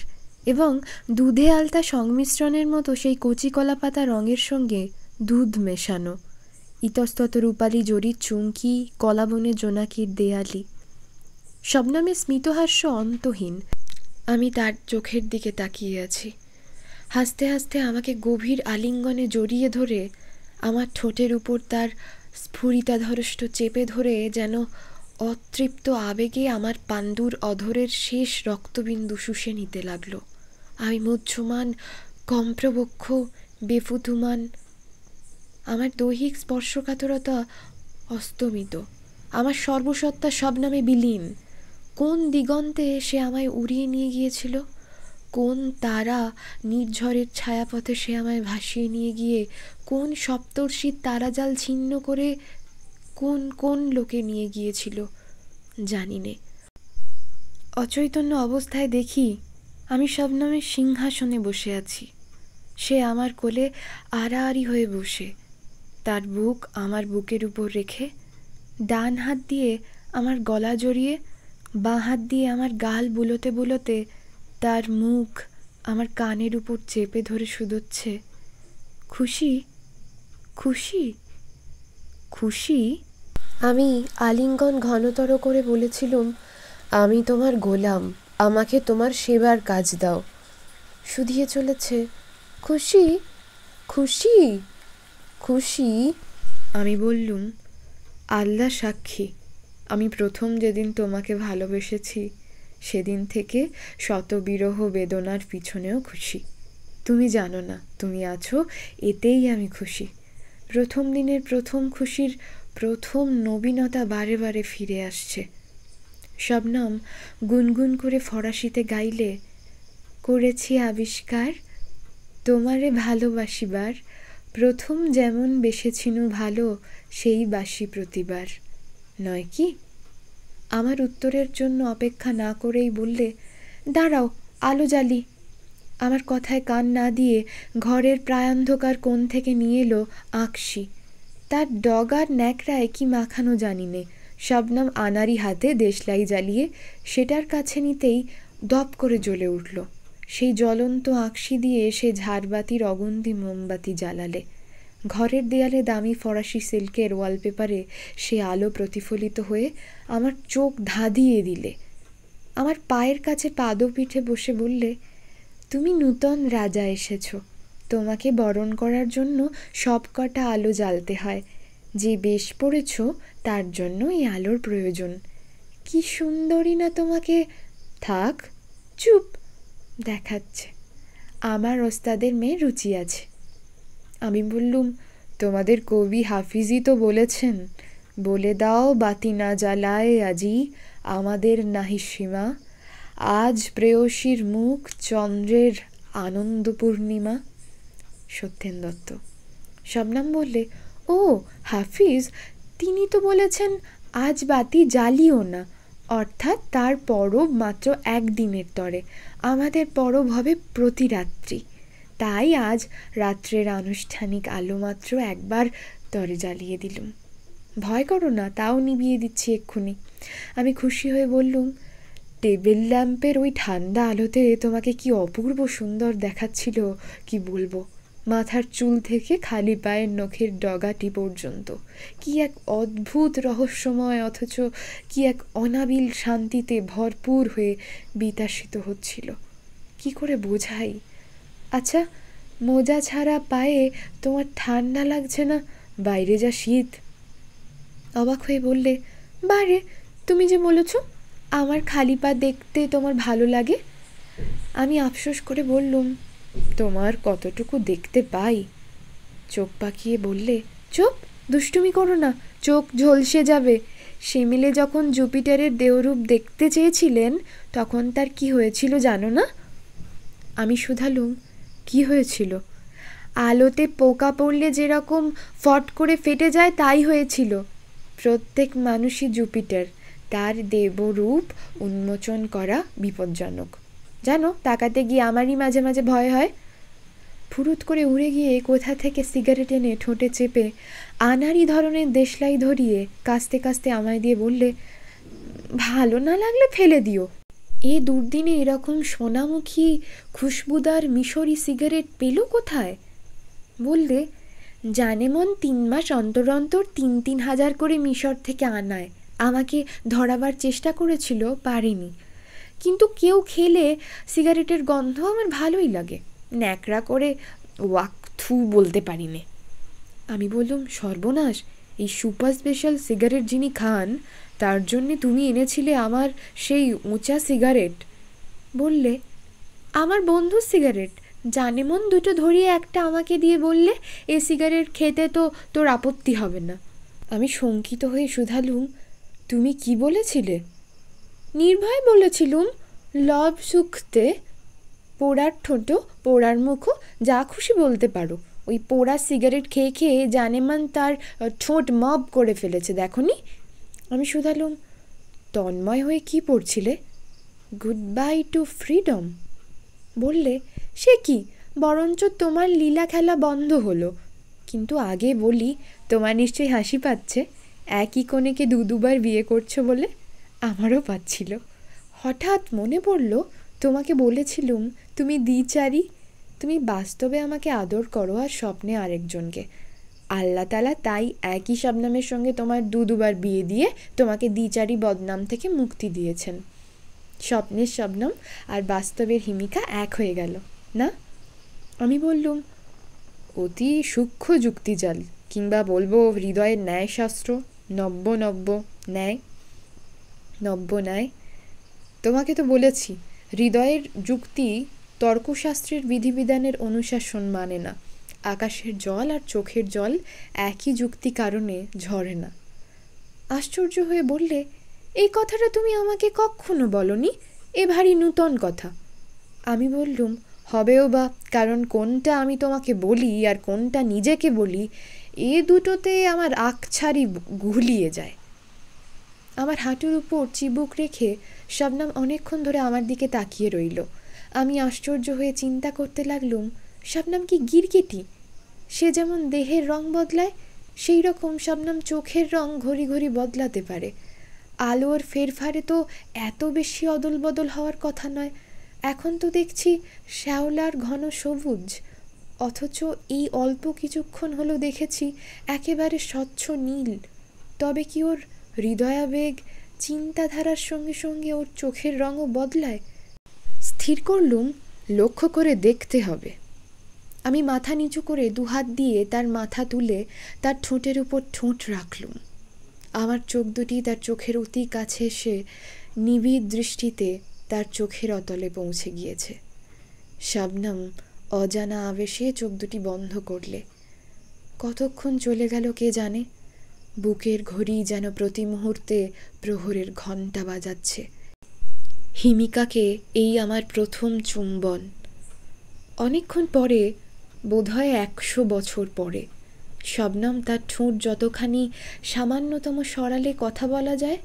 এবং দুধে আলতা সংমিশ্রণের মতো সেই কচি কলাপাতা রঙের সঙ্গে দুধ মেশানো ইতস্তত রূপালী জরির চুমকি কলাবনে জোনাকির দেয়ালি শবনামে স্মিতহাস্য অন্তহীন আমি তার চোখের দিকে তাকিয়ে আছি হাসতে হাসতে আমাকে গভীর আলিঙ্গনে জড়িয়ে ধরে আমার ঠোঁটের উপর তার স্ফুরিতাধরষ্ট চেপে ধরে যেন অতৃপ্ত আবেগে আমার পাণ্ডুর অধরের শেষ রক্তবিন্দু শুষে নিতে লাগলো আমি মুহ্যমান কম্প্রবক্ষ বেফুতুমান আমার দৈহিক স্পর্শকাতরতা অস্তমিত আমার সর্বসত্তা সব নামে বিলীন কোন দিগন্তে সে আমায় উড়িয়ে নিয়ে গিয়েছিল কোন তারা নির্ঝরের ছায়াপথে সে আমায় ভাসিয়ে নিয়ে গিয়ে কোন সপ্তর্ষির তারাজাল ছিন্ন করে কোন কোন লোকে নিয়ে গিয়েছিল জানি নে অচৈতন্য অবস্থায় দেখি আমি সব নামে সিংহাসনে বসে আছি সে আমার কোলে আড়াআড়ি হয়ে বসে তার বুক আমার বুকের উপর রেখে ডান হাত দিয়ে আমার গলা জড়িয়ে বাঁ হাত দিয়ে আমার গাল বুলোতে বুলোতে তার মুখ আমার কানের উপর চেপে ধরে শুধোচ্ছে খুশি খুশি খুশি আমি আলিঙ্গন ঘনতর করে বলেছিলুম আমি তোমার গোলাম আমাকে তোমার সেবার কাজ দাও শুধিয়ে চলেছে খুশি খুশি খুশি আমি বললুম আল্লাহ সাক্ষী আমি প্রথম যেদিন তোমাকে ভালোবেসেছি সেদিন থেকে শত বিরহ বেদনার পিছনেও খুশি তুমি জানো না তুমি আছো এতেই আমি খুশি প্রথম দিনের প্রথম খুশির প্রথম নবীনতা বারে বারে ফিরে আসছে নাম গুনগুন করে ফরাসিতে গাইলে করেছি আবিষ্কার তোমারে ভালোবাসিবার প্রথম যেমন বেসেছিনু ভালো সেই বাসি প্রতিবার নয় কি আমার উত্তরের জন্য অপেক্ষা না করেই বললে দাঁড়াও আলো জ্বালি আমার কথায় কান না দিয়ে ঘরের প্রায়ন্ধকার কোণ থেকে নিয়ে এলো আঁকশি তার ডগার ন্যাকড়ায় কি মাখানো জানি নে শবনম আনারি হাতে দেশলাই জ্বালিয়ে সেটার কাছে নিতেই দপ করে জ্বলে উঠল সেই জ্বলন্ত আঁকশি দিয়ে সে ঝাড়বাতির অগন্তি মোমবাতি জ্বালালে ঘরের দেয়ালে দামি ফরাসি সিল্কের ওয়ালপেপারে সে আলো প্রতিফলিত হয়ে আমার চোখ ধাঁধিয়ে দিলে আমার পায়ের কাছে পাদপিঠে বসে বললে তুমি নূতন রাজা এসেছ তোমাকে বরণ করার জন্য সবকটা আলো জ্বালতে হয় যে বেশ পড়েছ তার জন্য এই আলোর প্রয়োজন কি সুন্দরী না তোমাকে থাক চুপ দেখাচ্ছে আমার ওস্তাদের মেয়ে রুচি আছে আমি বললুম তোমাদের কবি হাফিজি তো বলেছেন বলে দাও বাতি না জ্বালায় আজি আমাদের নাহি সীমা আজ প্রেয়সীর মুখ চন্দ্রের আনন্দ পূর্ণিমা সত্যেন দত্ত শবনাম বললে ও হাফিজ তিনি তো বলেছেন আজ বাতি জ্বালিও না অর্থাৎ তার পরব মাত্র একদিনের তরে আমাদের পরব হবে প্রতি রাত্রি তাই আজ রাত্রের আনুষ্ঠানিক আলো মাত্র একবার তরে জ্বালিয়ে দিলুম ভয় করো না তাও নিবিয়ে দিচ্ছি এক্ষুনি আমি খুশি হয়ে বললুম টেবিল ল্যাম্পের ওই ঠান্ডা আলোতে তোমাকে কি অপূর্ব সুন্দর দেখাচ্ছিল কি বলবো মাথার চুল থেকে খালি পায়ের নখের ডগাটি পর্যন্ত কি এক অদ্ভুত রহস্যময় অথচ কি এক অনাবিল শান্তিতে ভরপুর হয়ে বিতাশিত হচ্ছিল কি করে বোঝাই আচ্ছা মোজা ছাড়া পায়ে তোমার ঠান্ডা লাগছে না বাইরে যা শীত অবাক হয়ে বললে বারে তুমি যে বলেছ আমার খালি পা দেখতে তোমার ভালো লাগে আমি আফসোস করে বললুম তোমার কতটুকু দেখতে পাই চোখ পাকিয়ে বললে চোখ দুষ্টুমি করো না চোখ ঝলসে যাবে শিমিলে যখন জুপিটারের দেহরূপ দেখতে চেয়েছিলেন তখন তার কি হয়েছিল জানো না আমি শুধালুম কি হয়েছিল আলোতে পোকা পড়লে যেরকম ফট করে ফেটে যায় তাই হয়েছিল প্রত্যেক মানুষই জুপিটার তার দেবরূপ উন্মোচন করা বিপজ্জনক জানো তাকাতে গিয়ে আমারই মাঝে মাঝে ভয় হয় ফুরুত করে উড়ে গিয়ে কোথা থেকে সিগারেট এনে ঠোঁটে চেপে আনারি ধরনের দেশলাই ধরিয়ে কাস্তে কাস্তে আমায় দিয়ে বললে ভালো না লাগলে ফেলে দিও এ দুর্দিনে এরকম সোনামুখী খুশবুদার মিশরি সিগারেট পেল কোথায় বললে জানে মন তিন মাস অন্তর অন্তর তিন তিন হাজার করে মিশর থেকে আনায় আমাকে ধরাবার চেষ্টা করেছিল পারেনি কিন্তু কেউ খেলে সিগারেটের গন্ধ আমার ভালোই লাগে ন্যাকড়া করে ওয়াক থু বলতে পারি নে আমি বললুম সর্বনাশ এই সুপার স্পেশাল সিগারেট যিনি খান তার জন্যে তুমি এনেছিলে আমার সেই উঁচা সিগারেট বললে আমার বন্ধু সিগারেট জানে মন দুটো ধরিয়ে একটা আমাকে দিয়ে বললে এ সিগারেট খেতে তো তোর আপত্তি হবে না আমি শঙ্কিত হয়ে শুধালুম তুমি কি বলেছিলে নির্ভয় বলেছিলুম লব সুখতে পোড়ার ঠোঁটো পোড়ার মুখো যা খুশি বলতে পারো ওই পোড়া সিগারেট খেয়ে খেয়ে জানেমান তার ঠোঁট মব করে ফেলেছে দেখনি আমি শুধালুম তন্ময় হয়ে কি পড়ছিলে গুড বাই টু ফ্রিডম বললে সে কি বরঞ্চ তোমার লীলা খেলা বন্ধ হলো কিন্তু আগে বলি তোমার নিশ্চয়ই হাসি পাচ্ছে একই কোণেকে দু দুবার বিয়ে করছো বলে আমারও পাচ্ছিল হঠাৎ মনে পড়ল তোমাকে বলেছিলুম তুমি চারি তুমি বাস্তবে আমাকে আদর করো আর স্বপ্নে আরেকজনকে আল্লাহ তালা তাই একই শবনামের সঙ্গে তোমার দু দুবার বিয়ে দিয়ে তোমাকে দ্বিচারি বদনাম থেকে মুক্তি দিয়েছেন স্বপ্নের শবনম আর বাস্তবের হিমিকা এক হয়ে গেল না আমি বললুম অতি সূক্ষ্ম যুক্তিজাল কিংবা বলবো হৃদয়ের ন্যায়শাস্ত্র নব্য নব্য ন্যায় নব্য নেয় তোমাকে তো বলেছি হৃদয়ের যুক্তি তর্কশাস্ত্রের বিধিবিধানের অনুশাসন মানে না আকাশের জল আর চোখের জল একই যুক্তি কারণে ঝরে না আশ্চর্য হয়ে বললে এই কথাটা তুমি আমাকে কখনো বলনি এ ভারী নূতন কথা আমি বললুম হবেও বা কারণ কোনটা আমি তোমাকে বলি আর কোনটা নিজেকে বলি এ দুটোতে আমার আকছাড়ি গুলিয়ে যায় আমার হাঁটুর উপর চিবুক রেখে শবনাম অনেকক্ষণ ধরে আমার দিকে তাকিয়ে রইল আমি আশ্চর্য হয়ে চিন্তা করতে লাগলুম শবনাম কি গিরগিটি সে যেমন দেহের রং বদলায় সেই রকম শবনাম চোখের রং ঘড়ি ঘড়ি বদলাতে পারে আলোর ফেরফারে তো এত বেশি অদল বদল হওয়ার কথা নয় এখন তো দেখছি শ্যাওলার ঘন সবুজ অথচ এই অল্প কিছুক্ষণ হলো দেখেছি একেবারে স্বচ্ছ নীল তবে কি ওর হৃদয়াবেগ চিন্তাধারার সঙ্গে সঙ্গে ওর চোখের রঙও বদলায় স্থির করলুম লক্ষ্য করে দেখতে হবে আমি মাথা নিচু করে দুহাত দিয়ে তার মাথা তুলে তার ঠোঁটের উপর ঠোঁট রাখলুম আমার চোখ দুটি তার চোখের অতি কাছে এসে নিবিড় দৃষ্টিতে তার চোখের অতলে পৌঁছে গিয়েছে শাবনাম অজানা আবেশে চোখ দুটি বন্ধ করলে কতক্ষণ চলে গেল কে জানে বুকের ঘড়ি যেন প্রতি মুহূর্তে প্রহরের ঘণ্টা বাজাচ্ছে হিমিকাকে এই আমার প্রথম চুম্বন অনেকক্ষণ পরে বোধহয় একশো বছর পরে শবনম তার ঠোঁট যতখানি সামান্যতম সরালে কথা বলা যায়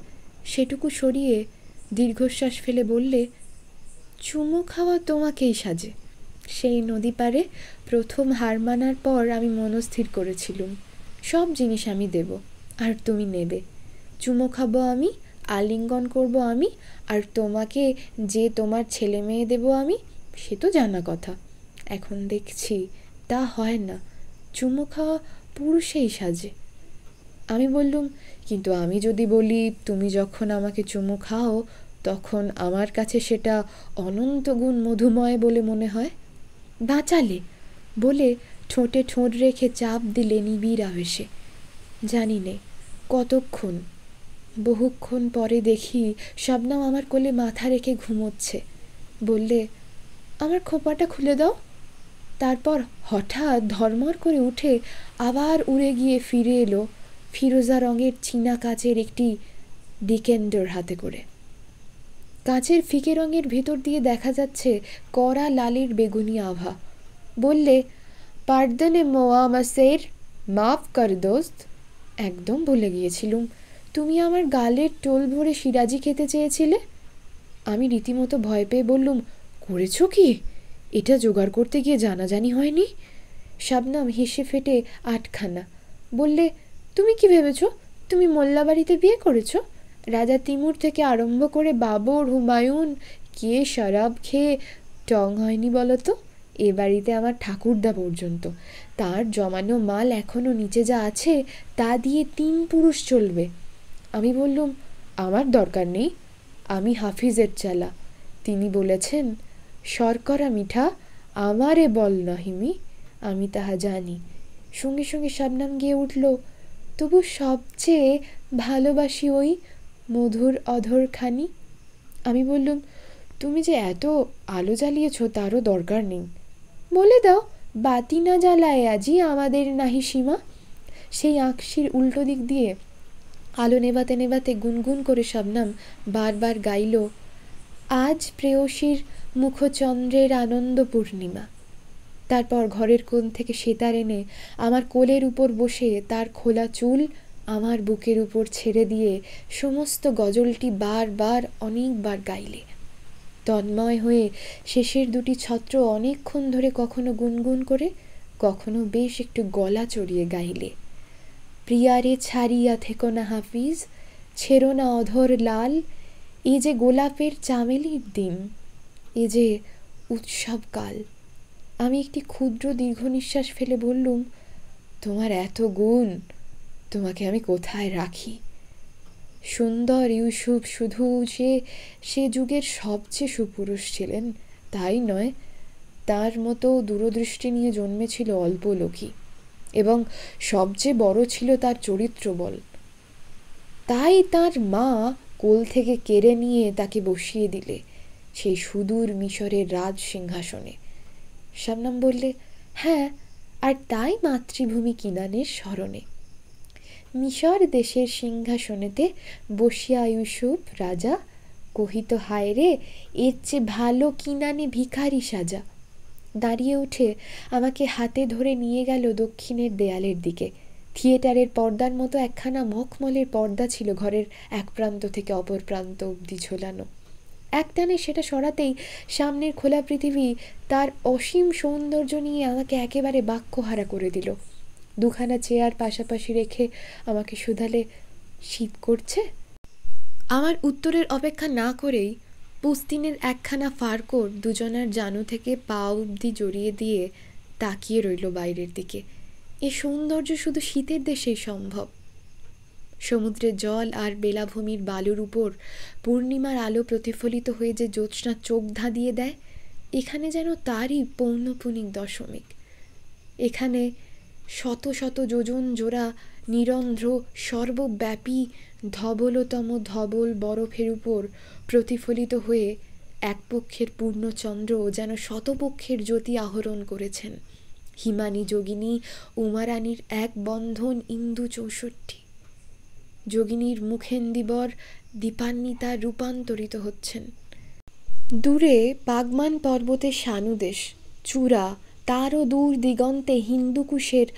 সেটুকু সরিয়ে দীর্ঘশ্বাস ফেলে বললে চুমো খাওয়া তোমাকেই সাজে সেই নদী পারে প্রথম হার মানার পর আমি মনস্থির করেছিলুম সব জিনিস আমি দেবো আর তুমি নেবে চুমো খাবো আমি আলিঙ্গন করব আমি আর তোমাকে যে তোমার ছেলে মেয়ে দেবো আমি সে তো জানা কথা এখন দেখছি তা হয় না চুমো খাওয়া পুরুষেই সাজে আমি বললুম কিন্তু আমি যদি বলি তুমি যখন আমাকে চুমো খাও তখন আমার কাছে সেটা অনন্তগুণ মধুময় বলে মনে হয় বাঁচালে বলে ঠোঁটে ঠোঁট রেখে চাপ দিলে নিবিড় আবেশে জানি নে কতক্ষণ বহুক্ষণ পরে দেখি শবনম আমার কোলে মাথা রেখে ঘুমোচ্ছে বললে আমার খোপাটা খুলে দাও তারপর হঠাৎ ধর্মর করে উঠে আবার উড়ে গিয়ে ফিরে এলো ফিরোজা রঙের চীনা কাচের একটি ডিকেন্ডর হাতে করে কাঁচের ফিকে রঙের ভেতর দিয়ে দেখা যাচ্ছে কড়া লালের বেগুনি আভা বললে পার্দনে মোয়া মাসের মাফ কর দোস্ত একদম ভুলে গিয়েছিলুম তুমি আমার গালের টোল ভরে সিরাজি খেতে চেয়েছিলে আমি রীতিমতো ভয় পেয়ে বললুম করেছ কি এটা জোগাড় করতে গিয়ে জানাজানি হয়নি শাবনাম হেসে ফেটে আটখানা বললে তুমি কি ভেবেছ তুমি মোল্লাবাড়িতে বিয়ে করেছো রাজা তিমুর থেকে আরম্ভ করে বাবর হুমায়ুন কে শরাব খেয়ে টং হয়নি বলতো এ বাড়িতে আমার ঠাকুরদা পর্যন্ত তার জমানো মাল এখনও নিচে যা আছে তা দিয়ে তিন পুরুষ চলবে আমি বললুম আমার দরকার নেই আমি হাফিজের চালা তিনি বলেছেন শর্করা মিঠা আমারে বল নহিমি আমি তাহা জানি সঙ্গে সঙ্গে শাবনাম গিয়ে উঠল তবু সবচেয়ে ভালোবাসি ওই মধুর অধরখানি আমি বললুম তুমি যে এত আলো জ্বালিয়েছ তারও দরকার নেই বলে দাও বাতি না জ্বালায় আজি আমাদের নাহি সীমা সেই আঁকশির উল্টো দিক দিয়ে আলো নেবাতে নেবাতে গুনগুন করে শবনাম বারবার গাইল আজ প্রেয়সীর মুখচন্দ্রের আনন্দ পূর্ণিমা তারপর ঘরের কোণ থেকে সেতার এনে আমার কোলের উপর বসে তার খোলা চুল আমার বুকের উপর ছেড়ে দিয়ে সমস্ত গজলটি বারবার অনেকবার গাইলে তন্ময় হয়ে শেষের দুটি ছত্র অনেকক্ষণ ধরে কখনো গুনগুন করে কখনো বেশ একটু গলা চড়িয়ে গাইলে প্রিয়ারে ছাড়িয়া থেকো না হাফিজ ছেড়ো না অধর লাল এ যে গোলাপের চামেলির দিন এ যে উৎসবকাল আমি একটি ক্ষুদ্র দীর্ঘ নিঃশ্বাস ফেলে বললুম তোমার এত গুণ তোমাকে আমি কোথায় রাখি সুন্দর ইউসুফ শুধু যে সে যুগের সবচেয়ে সুপুরুষ ছিলেন তাই নয় তার মতো দূরদৃষ্টি নিয়ে জন্মেছিল অল্প লোকই এবং সবচেয়ে বড় ছিল তার চরিত্র বল তাই তার মা কোল থেকে কেড়ে নিয়ে তাকে বসিয়ে দিলে সেই সুদূর মিশরের রাজ সিংহাসনে শামনাম বললে হ্যাঁ আর তাই মাতৃভূমি কিনানের স্মরণে মিশর দেশের সিংহাসনেতে বসিয়া ইউসুফ রাজা কহিত হায় রে এর চেয়ে ভালো কিনানে ভিখারি সাজা দাঁড়িয়ে উঠে আমাকে হাতে ধরে নিয়ে গেল দক্ষিণের দেয়ালের দিকে থিয়েটারের পর্দার মতো একখানা মখমলের পর্দা ছিল ঘরের এক প্রান্ত থেকে অপর প্রান্ত অবধি ঝোলানো একটানে সেটা সরাতেই সামনের খোলা পৃথিবী তার অসীম সৌন্দর্য নিয়ে আমাকে একেবারে বাক্যহারা করে দিল দুখানা চেয়ার পাশাপাশি রেখে আমাকে শুধালে শীত করছে আমার উত্তরের অপেক্ষা না করেই পুস্তিনের একখানা ফারকোর দুজনার জানু থেকে পা অব্দি জড়িয়ে দিয়ে তাকিয়ে রইল বাইরের দিকে এ সৌন্দর্য শুধু শীতের দেশেই সম্ভব সমুদ্রের জল আর বেলাভূমির বালুর উপর পূর্ণিমার আলো প্রতিফলিত হয়ে যে জ্যোৎস্না চোখ ধাঁধিয়ে দেয় এখানে যেন তারই পৌনপুনিক দশমিক এখানে শত শত যোজন জোড়া নিরন্ধ্র সর্বব্যাপী ধবলতম ধবল বরফের উপর প্রতিফলিত হয়ে এক পক্ষের পূর্ণচন্দ্র যেন শতপক্ষের জ্যোতি আহরণ করেছেন হিমানি যোগিনী উমারানীর এক বন্ধন ইন্দু চৌষট্টি যোগিনীর মুখেন্দিবর দীপান্বিতা রূপান্তরিত হচ্ছেন দূরে বাগমান পর্বতে সানুদেশ চূড়া তারও দূর দিগন্তে হিন্দুকুশের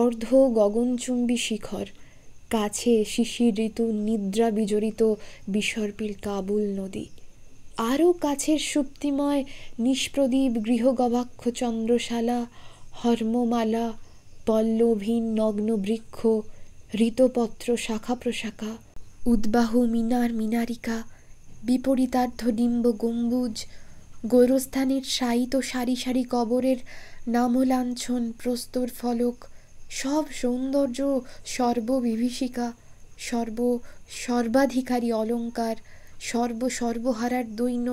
অর্ধ গগনচুম্বী শিখর কাছে শিশির ঋতু নিদ্রা বিজড়িত বিসর্পিল কাবুল নদী আরও কাছের সুপ্তিময় নিষ্প্রদীপ গৃহগবাক্ষ চন্দ্রশালা হর্মমালা পল্লভীন নগ্ন বৃক্ষ ঋতপত্র শাখা প্রশাখা উদ্বাহু মিনার মিনারিকা বিপরীতার্ধ ডিম্ব গম্বুজ গৌরস্থানের শায়িত সারি সারি কবরের নামলাঞ্ছন প্রস্তর ফলক সব সৌন্দর্য সর্ববিভীষিকা সর্ব সর্বাধিকারী অলঙ্কার সর্বহারার দৈন্য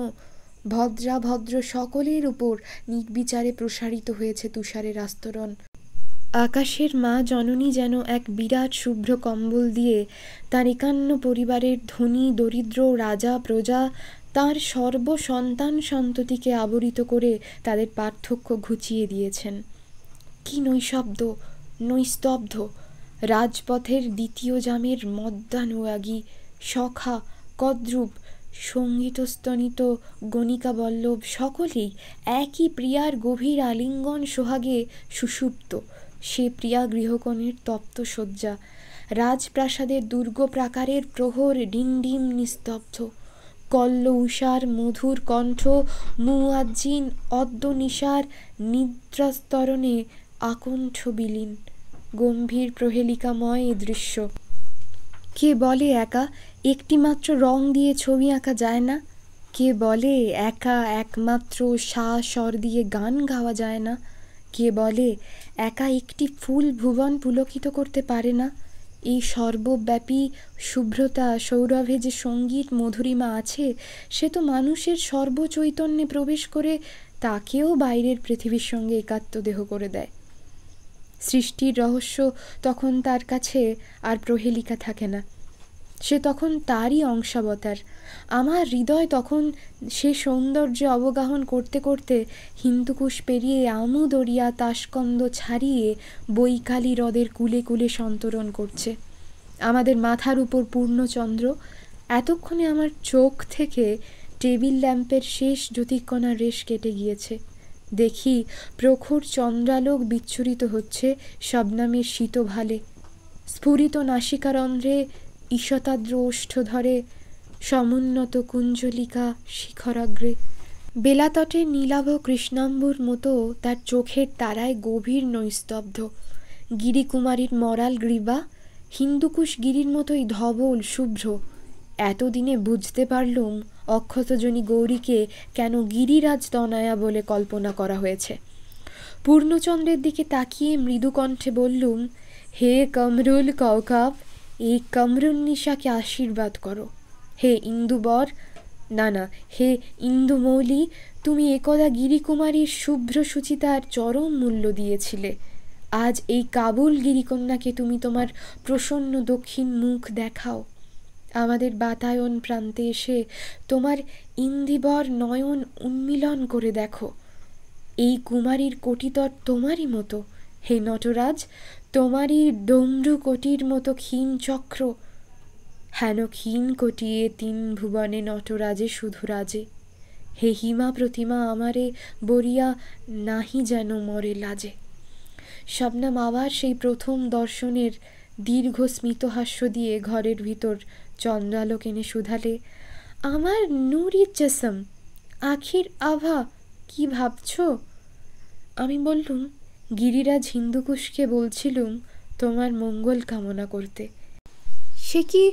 ভদ্রাভদ্র সকলের উপর নির্বিচারে প্রসারিত হয়েছে তুষারের আস্তরণ আকাশের মা জননী যেন এক বিরাট শুভ্র কম্বল দিয়ে তার একান্ন পরিবারের ধনী দরিদ্র রাজা প্রজা তাঁর সর্বসন্তান সন্ততিকে আবরিত করে তাদের পার্থক্য ঘুচিয়ে দিয়েছেন কি নৈশব্দ নৈস্তব্ধ রাজপথের দ্বিতীয় জামের মদ্যানুয়াগী সখা কদ্রূপ সঙ্গীতস্তনিত গণিকাবল্লভ সকলেই একই প্রিয়ার গভীর আলিঙ্গন সোহাগে সুষুপ্ত সে প্রিয়া গৃহকোণের তপ্ত শয্যা রাজপ্রাসাদের দুর্গ প্রাকারের প্রহর ডিম ডিম নিস্তব্ধ কল্ল উষার মধুর কণ্ঠ মুয়াজ্জিন অদ্য নিশার নিদ্রাস্তরণে আকণ্ঠ বিলীন গম্ভীর প্রহেলিকাময় এ দৃশ্য কে বলে একা একটিমাত্র রং দিয়ে ছবি আঁকা যায় না কে বলে একা একমাত্র সা স্বর দিয়ে গান গাওয়া যায় না কে বলে একা একটি ফুল ভুবন পুলকিত করতে পারে না এই সর্বব্যাপী শুভ্রতা সৌরভে যে সঙ্গীত মধুরিমা আছে সে তো মানুষের সর্বচৈতন্যে প্রবেশ করে তাকেও বাইরের পৃথিবীর সঙ্গে একাত্মদেহ করে দেয় সৃষ্টির রহস্য তখন তার কাছে আর প্রহেলিকা থাকে না সে তখন তারই অংশাবতার আমার হৃদয় তখন সে সৌন্দর্য অবগাহন করতে করতে হিন্দুকুশ পেরিয়ে আমু দরিয়া তাসকন্দ ছাড়িয়ে বৈকালী হ্রদের কুলে কুলে সন্তরণ করছে আমাদের মাথার উপর পূর্ণচন্দ্র এতক্ষণে আমার চোখ থেকে টেবিল ল্যাম্পের শেষ জ্যোতিকণার রেশ কেটে গিয়েছে দেখি প্রখর চন্দ্রালোক বিচ্ছুরিত হচ্ছে শবনামের শীতভালে স্ফুরিত নাসিকারন্ধ্রে ঈষতাদ্র ধরে সমুন্নত কুঞ্জলিকা শিখরাগ্রে বেলাতটে নীলাভ কৃষ্ণাম্বুর মতো তার চোখের তারায় গভীর নৈস্তব্ধ গিরিকুমারীর মরাল গ্রীবা হিন্দুকুশ গিরির মতোই ধবল শুভ্র এতদিনে বুঝতে পারলুম অক্ষতজনী গৌরীকে কেন গিরিরাজ তনায়া বলে কল্পনা করা হয়েছে পূর্ণচন্দ্রের দিকে তাকিয়ে মৃদুকণ্ঠে বললুম হে কমরুল কৌকাব এই কামরুন্নিশাকে আশীর্বাদ করো হে ইন্দুবর না না হে ইন্দুমৌলি তুমি একদা গিরিকুমারীর শুভ্র সুচিতার চরম মূল্য দিয়েছিলে আজ এই কাবুল গিরিকন্যাকে তুমি তোমার প্রসন্ন দক্ষিণ মুখ দেখাও আমাদের বাতায়ন প্রান্তে এসে তোমার ইন্দিবর নয়ন উন্মিলন করে দেখো এই কুমারীর কোটিতর তোমারই মতো হে নটরাজ তোমারই কোটির মতো ক্ষীণ চক্র হেন ক্ষীণ কটিয়ে তিন ভুবনে নটরাজে শুধু রাজে হে হিমা প্রতিমা আমারে বরিয়া নাহি যেন মরে লাজে শবনাম আবার সেই প্রথম দর্শনের দীর্ঘ স্মিতহাস্য দিয়ে ঘরের ভিতর চন্দ্রালোক এনে শুধালে আমার নুরি চেসম আখির আভা কি ভাবছ আমি বললুম গিরিরাজ হিন্দুকুশকে বলছিলুম তোমার মঙ্গল কামনা করতে সে কি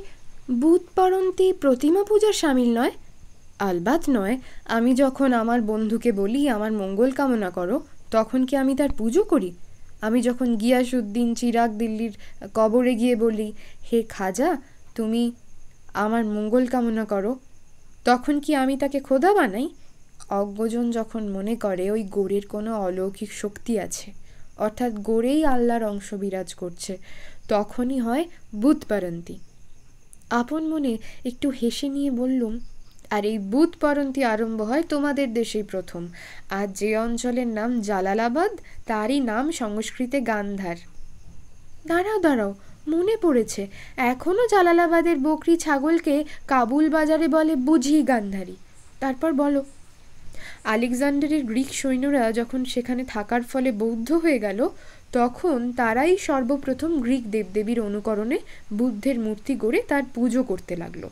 বুধ পরন্তী প্রতিমা পূজার সামিল নয় আলবাত নয় আমি যখন আমার বন্ধুকে বলি আমার মঙ্গল কামনা করো তখন কি আমি তার পুজো করি আমি যখন গিয়াসুদ্দিন চিরাগ দিল্লির কবরে গিয়ে বলি হে খাজা তুমি আমার মঙ্গল কামনা করো তখন কি আমি তাকে খোদা বানাই অজ্ঞজন যখন মনে করে ওই গোড়ের কোনো অলৌকিক শক্তি আছে অর্থাৎ গোড়েই আল্লাহর অংশ বিরাজ করছে তখনই হয় বুধপারন্তী আপন মনে একটু হেসে নিয়ে বললুম আর এই বুধ পরন্তি আরম্ভ হয় তোমাদের দেশেই প্রথম আর যে অঞ্চলের নাম জালালাবাদ তারই নাম সংস্কৃতে গান্ধার দাঁড়াও দাঁড়াও মনে পড়েছে এখনও জালালাবাদের বকরি ছাগলকে কাবুল বাজারে বলে বুঝি গান্ধারি তারপর বলো আলেকজান্ডারের গ্রিক সৈন্যরা যখন সেখানে থাকার ফলে বৌদ্ধ হয়ে গেল তখন তারাই সর্বপ্রথম গ্রিক দেবদেবীর অনুকরণে বুদ্ধের মূর্তি গড়ে তার পুজো করতে লাগলো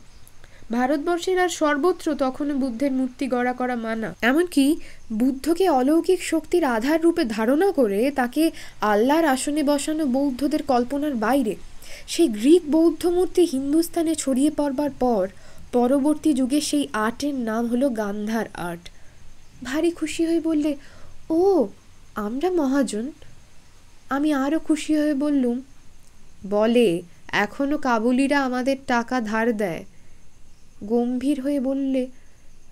ভারতবর্ষের আর সর্বত্র তখন বুদ্ধের মূর্তি গড়া করা মানা এমনকি বুদ্ধকে অলৌকিক শক্তির আধার রূপে ধারণা করে তাকে আল্লাহর আসনে বসানো বৌদ্ধদের কল্পনার বাইরে সেই গ্রিক বৌদ্ধ মূর্তি হিন্দুস্তানে ছড়িয়ে পড়বার পর পরবর্তী যুগে সেই আর্টের নাম হলো গান্ধার আর্ট ভারী খুশি হয়ে বললে ও আমরা মহাজন আমি আরও খুশি হয়ে বললুম বলে এখনও কাবুলিরা আমাদের টাকা ধার দেয় গম্ভীর হয়ে বললে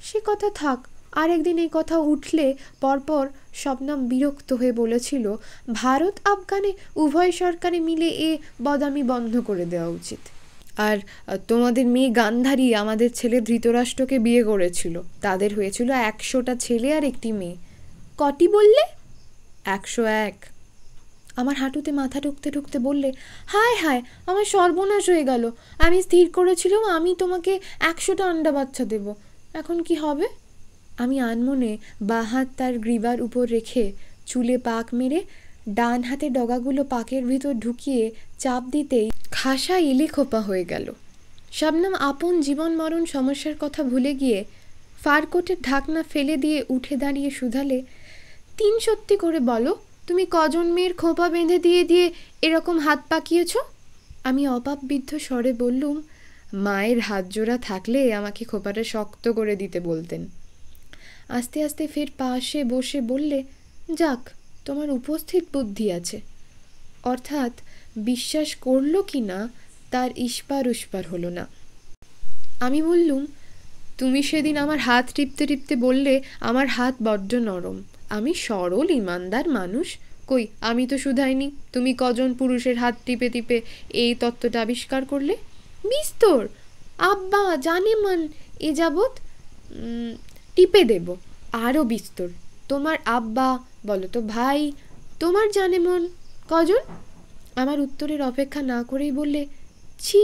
সে কথা থাক আরেকদিন এই কথা উঠলে পরপর শবনাম বিরক্ত হয়ে বলেছিল ভারত আফগানে উভয় সরকারে মিলে এ বদামি বন্ধ করে দেওয়া উচিত আর তোমাদের মেয়ে গান্ধারী আমাদের ছেলে ধৃতরাষ্ট্রকে বিয়ে করেছিল তাদের হয়েছিল একশোটা ছেলে আর একটি মেয়ে কটি বললে একশো এক আমার হাঁটুতে মাথা ঢুকতে ঠুকতে বললে হায় হায় আমার সর্বনাশ হয়ে গেল আমি স্থির করেছিলাম আমি তোমাকে একশোটা আন্ডা বাচ্চা দেব এখন কি হবে আমি আনমনে বাহাত তার গ্রীবার উপর রেখে চুলে পাক মেরে ডান হাতে ডগাগুলো পাকের ভিতর ঢুকিয়ে চাপ দিতেই খাসা ইলি খোপা হয়ে গেল শাবনাম আপন জীবন মরণ সমস্যার কথা ভুলে গিয়ে ফারকোটের ঢাকনা ফেলে দিয়ে উঠে দাঁড়িয়ে শুধালে তিন সত্যি করে বলো তুমি কজন মেয়ের খোপা বেঁধে দিয়ে দিয়ে এরকম হাত পাকিয়েছ আমি অপাপবিদ্ধ স্বরে বললুম মায়ের হাত জোড়া থাকলে আমাকে খোপাটা শক্ত করে দিতে বলতেন আস্তে আস্তে ফের পাশে বসে বললে যাক তোমার উপস্থিত বুদ্ধি আছে অর্থাৎ বিশ্বাস করলো কি না তার ইস্পার উস্পার হলো না আমি বললুম তুমি সেদিন আমার হাত টিপতে টিপতে বললে আমার হাত বড্ড নরম আমি সরল ইমানদার মানুষ কই আমি তো শুধাইনি তুমি কজন পুরুষের হাত টিপে টিপে এই তত্ত্বটা আবিষ্কার করলে বিস্তর আব্বা জানে মান এ যাবৎ টিপে দেব আরও বিস্তর তোমার আব্বা বলো তো ভাই তোমার জানে মন কজন আমার উত্তরের অপেক্ষা না করেই বললে ছি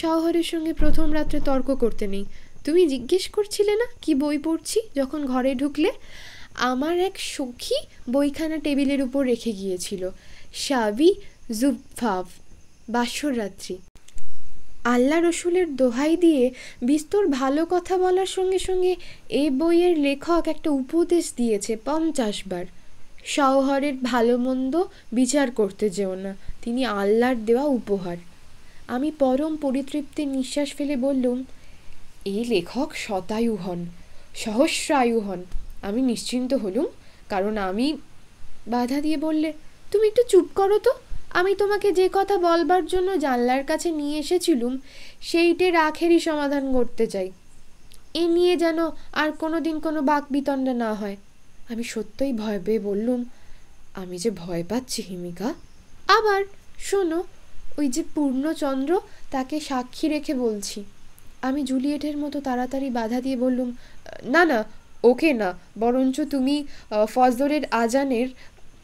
শহরের সঙ্গে প্রথম রাত্রে তর্ক করতে নেই তুমি জিজ্ঞেস করছিলে না কি বই পড়ছি যখন ঘরে ঢুকলে আমার এক সখী বইখানা টেবিলের উপর রেখে গিয়েছিল সাবি বাসর রাত্রি আল্লাহ রসুলের দোহাই দিয়ে বিস্তর ভালো কথা বলার সঙ্গে সঙ্গে এই বইয়ের লেখক একটা উপদেশ দিয়েছে পঞ্চাশবার শহরের ভালো মন্দ বিচার করতে যেও না তিনি আল্লাহর দেওয়া উপহার আমি পরম পরিতৃপ্তির নিঃশ্বাস ফেলে বললুম এই লেখক শতায়ু হন সহস্রায়ু হন আমি নিশ্চিন্ত হলুম কারণ আমি বাধা দিয়ে বললে তুমি একটু চুপ করো তো আমি তোমাকে যে কথা বলবার জন্য জানলার কাছে নিয়ে এসেছিলুম সেইটে রাখেরই সমাধান করতে চাই এ নিয়ে যেন আর কোনো দিন কোনো বাক বিতণ্ডা না হয় আমি সত্যই ভয় পেয়ে বললুম আমি যে ভয় পাচ্ছি হিমিকা আবার শোনো ওই যে পূর্ণচন্দ্র তাকে সাক্ষী রেখে বলছি আমি জুলিয়েটের মতো তাড়াতাড়ি বাধা দিয়ে বললুম না না ওকে না বরঞ্চ তুমি ফজদরের আজানের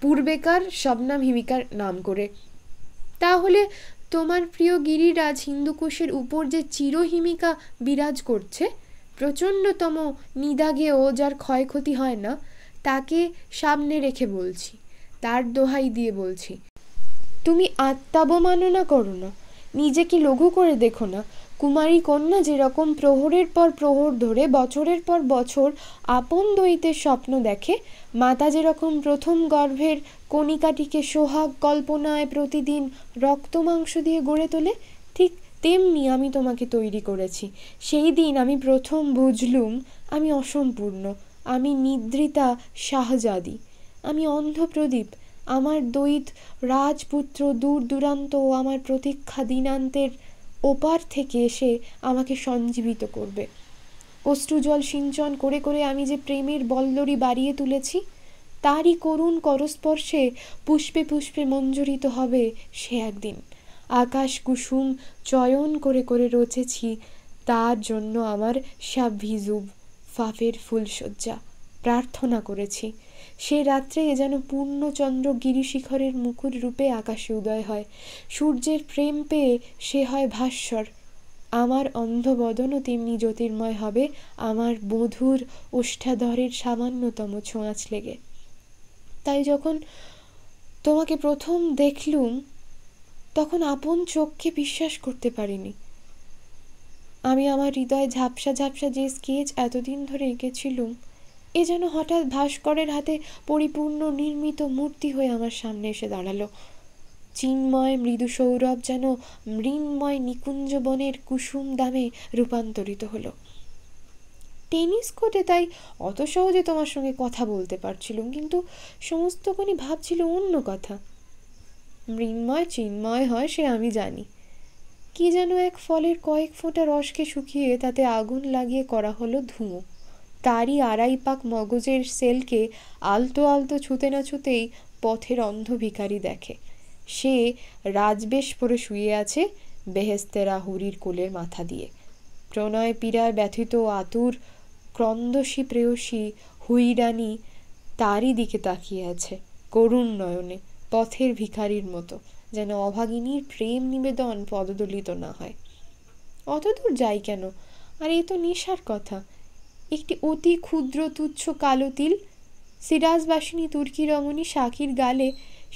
পূর্বেকার শবনাম হিমিকার নাম করে তাহলে তোমার প্রিয় গিরিরাজ হিন্দুকুশের উপর যে চিরহিমিকা বিরাজ করছে প্রচণ্ডতম নিদাগে ও যার ক্ষয়ক্ষতি হয় না তাকে সামনে রেখে বলছি তার দোহাই দিয়ে বলছি তুমি আত্মাবমাননা করো না নিজেকে লঘু করে দেখো না কুমারী কন্যা যেরকম প্রহরের পর প্রহর ধরে বছরের পর বছর আপন দৈতের স্বপ্ন দেখে মাতা যেরকম প্রথম গর্ভের কণিকাটিকে সোহাগ কল্পনায় প্রতিদিন রক্ত মাংস দিয়ে গড়ে তোলে ঠিক তেমনি আমি তোমাকে তৈরি করেছি সেই দিন আমি প্রথম বুঝলুম আমি অসম্পূর্ণ আমি নিদ্রিতা শাহজাদি আমি অন্ধপ্রদীপ আমার দৈত রাজপুত্র দূর দূরান্ত আমার প্রতীক্ষা দিনান্তের ওপার থেকে এসে আমাকে সঞ্জীবিত করবে অশ্রুজল সিঞ্চন করে করে আমি যে প্রেমের বল্লরি বাড়িয়ে তুলেছি তারই করুণ করস্পর্শে পুষ্পে পুষ্পে মঞ্জুরিত হবে সে একদিন আকাশ কুসুম চয়ন করে করে রচেছি তার জন্য আমার সাভিজুব ফাফের ফুলশয্যা প্রার্থনা করেছি সে রাত্রে এ যেন পূর্ণচন্দ্র গিরিশিখরের মুকুর রূপে আকাশে উদয় হয় সূর্যের প্রেম পেয়ে সে হয় ভাস্বর আমার অন্ধবদনও তেমনি জ্যোতির্ময় হবে আমার বধুর ওষ্ঠাধরের সামান্যতম ছোঁয়াচ লেগে তাই যখন তোমাকে প্রথম দেখলুম তখন আপন চোখকে বিশ্বাস করতে পারিনি আমি আমার হৃদয়ে ঝাপসা ঝাপসা যে স্কেচ এতদিন ধরে এঁকেছিলুম এ যেন হঠাৎ ভাস্করের হাতে পরিপূর্ণ নির্মিত মূর্তি হয়ে আমার সামনে এসে দাঁড়ালো চিন্ময় মৃদু সৌরভ যেন মৃন্ময় নিকুঞ্জ বনের কুসুম দামে রূপান্তরিত হলো টেনিস কোর্টে তাই অত সহজে তোমার সঙ্গে কথা বলতে পারছিলুম কিন্তু সমস্ত কোণই ভাবছিল অন্য কথা মৃন্ময় চিন্ময় হয় সে আমি জানি কি যেন এক ফলের কয়েক ফোঁটা রসকে শুকিয়ে তাতে আগুন লাগিয়ে করা হলো ধুঁয়ো তারই আড়াই পাক মগজের সেলকে আলতো আলতো ছুতে না ছুতেই পথের অন্ধ ভিখারি দেখে সে রাজবেশ পরে শুয়ে আছে বেহেস্তেরা হুরির কোলের মাথা দিয়ে প্রণয় পীড়ায় ব্যথিত আতুর ক্রন্দসী প্রেয়সী হুইরানি তারই দিকে তাকিয়ে আছে করুণ নয়নে পথের ভিখারির মতো যেন অভাগিনীর প্রেম নিবেদন পদদলিত না হয় অতদূর যাই কেন আর এ তো নিশার কথা একটি অতি ক্ষুদ্র তুচ্ছ কালো তিল সিরাজবাসিনী তুর্কি রমণী শাকির গালে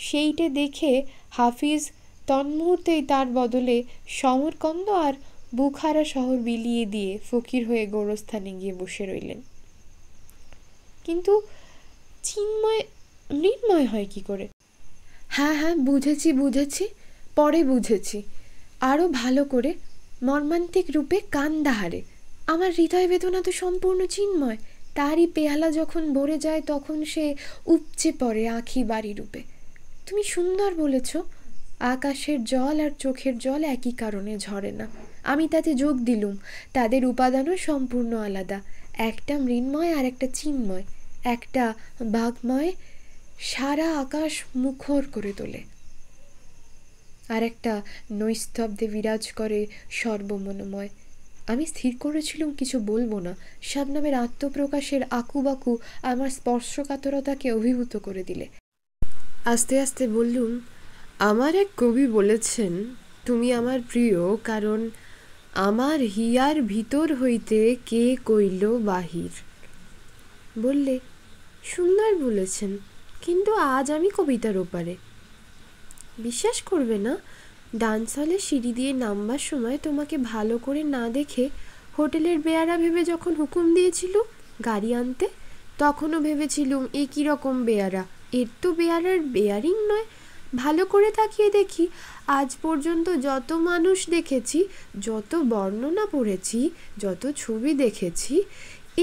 সেইটে দেখে হাফিজ তন্মুহূর্তেই তার বদলে সমরকন্দ আর বুখারা শহর বিলিয়ে দিয়ে ফকির হয়ে গোরস্থানে গিয়ে বসে রইলেন কিন্তু চিন্ময় মৃন্ময় হয় কি করে হ্যাঁ হ্যাঁ বুঝেছি বুঝেছি পরে বুঝেছি আরও ভালো করে মর্মান্তিক রূপে কান্দাহারে আমার হৃদয় বেদনা তো সম্পূর্ণ চিন্ময় তারই পেয়ালা যখন ভরে যায় তখন সে উপচে পড়ে আঁখি বাড়ি রূপে তুমি সুন্দর বলেছ আকাশের জল আর চোখের জল একই কারণে ঝরে না আমি তাতে যোগ দিলুম তাদের উপাদানও সম্পূর্ণ আলাদা একটা মৃন্ময় আর একটা চিন্ময় একটা বাঘময় সারা আকাশ মুখর করে তোলে আর একটা নৈস্তব্ধে বিরাজ করে সর্বমনোময় আমি স্থির করেছিলাম কিছু বলবো না শাবনামের আত্মপ্রকাশের আকুবাকু আমার স্পর্শকাতরতাকে অভিভূত করে দিলে আস্তে আস্তে বললুম আমার এক কবি বলেছেন তুমি আমার প্রিয় কারণ আমার হিয়ার ভিতর হইতে কে কইল বাহির বললে সুন্দর বলেছেন কিন্তু আজ আমি কবিতার ওপারে বিশ্বাস করবে না দানসালে সিঁড়ি দিয়ে নামবার সময় তোমাকে ভালো করে না দেখে হোটেলের বেয়ারা ভেবে যখন হুকুম দিয়েছিল গাড়ি আনতে তখনও ভেবেছিলুম এ কীরকম বেয়ারা এর তো বেয়ারার বেয়ারিং নয় ভালো করে তাকিয়ে দেখি আজ পর্যন্ত যত মানুষ দেখেছি যত বর্ণনা পড়েছি যত ছবি দেখেছি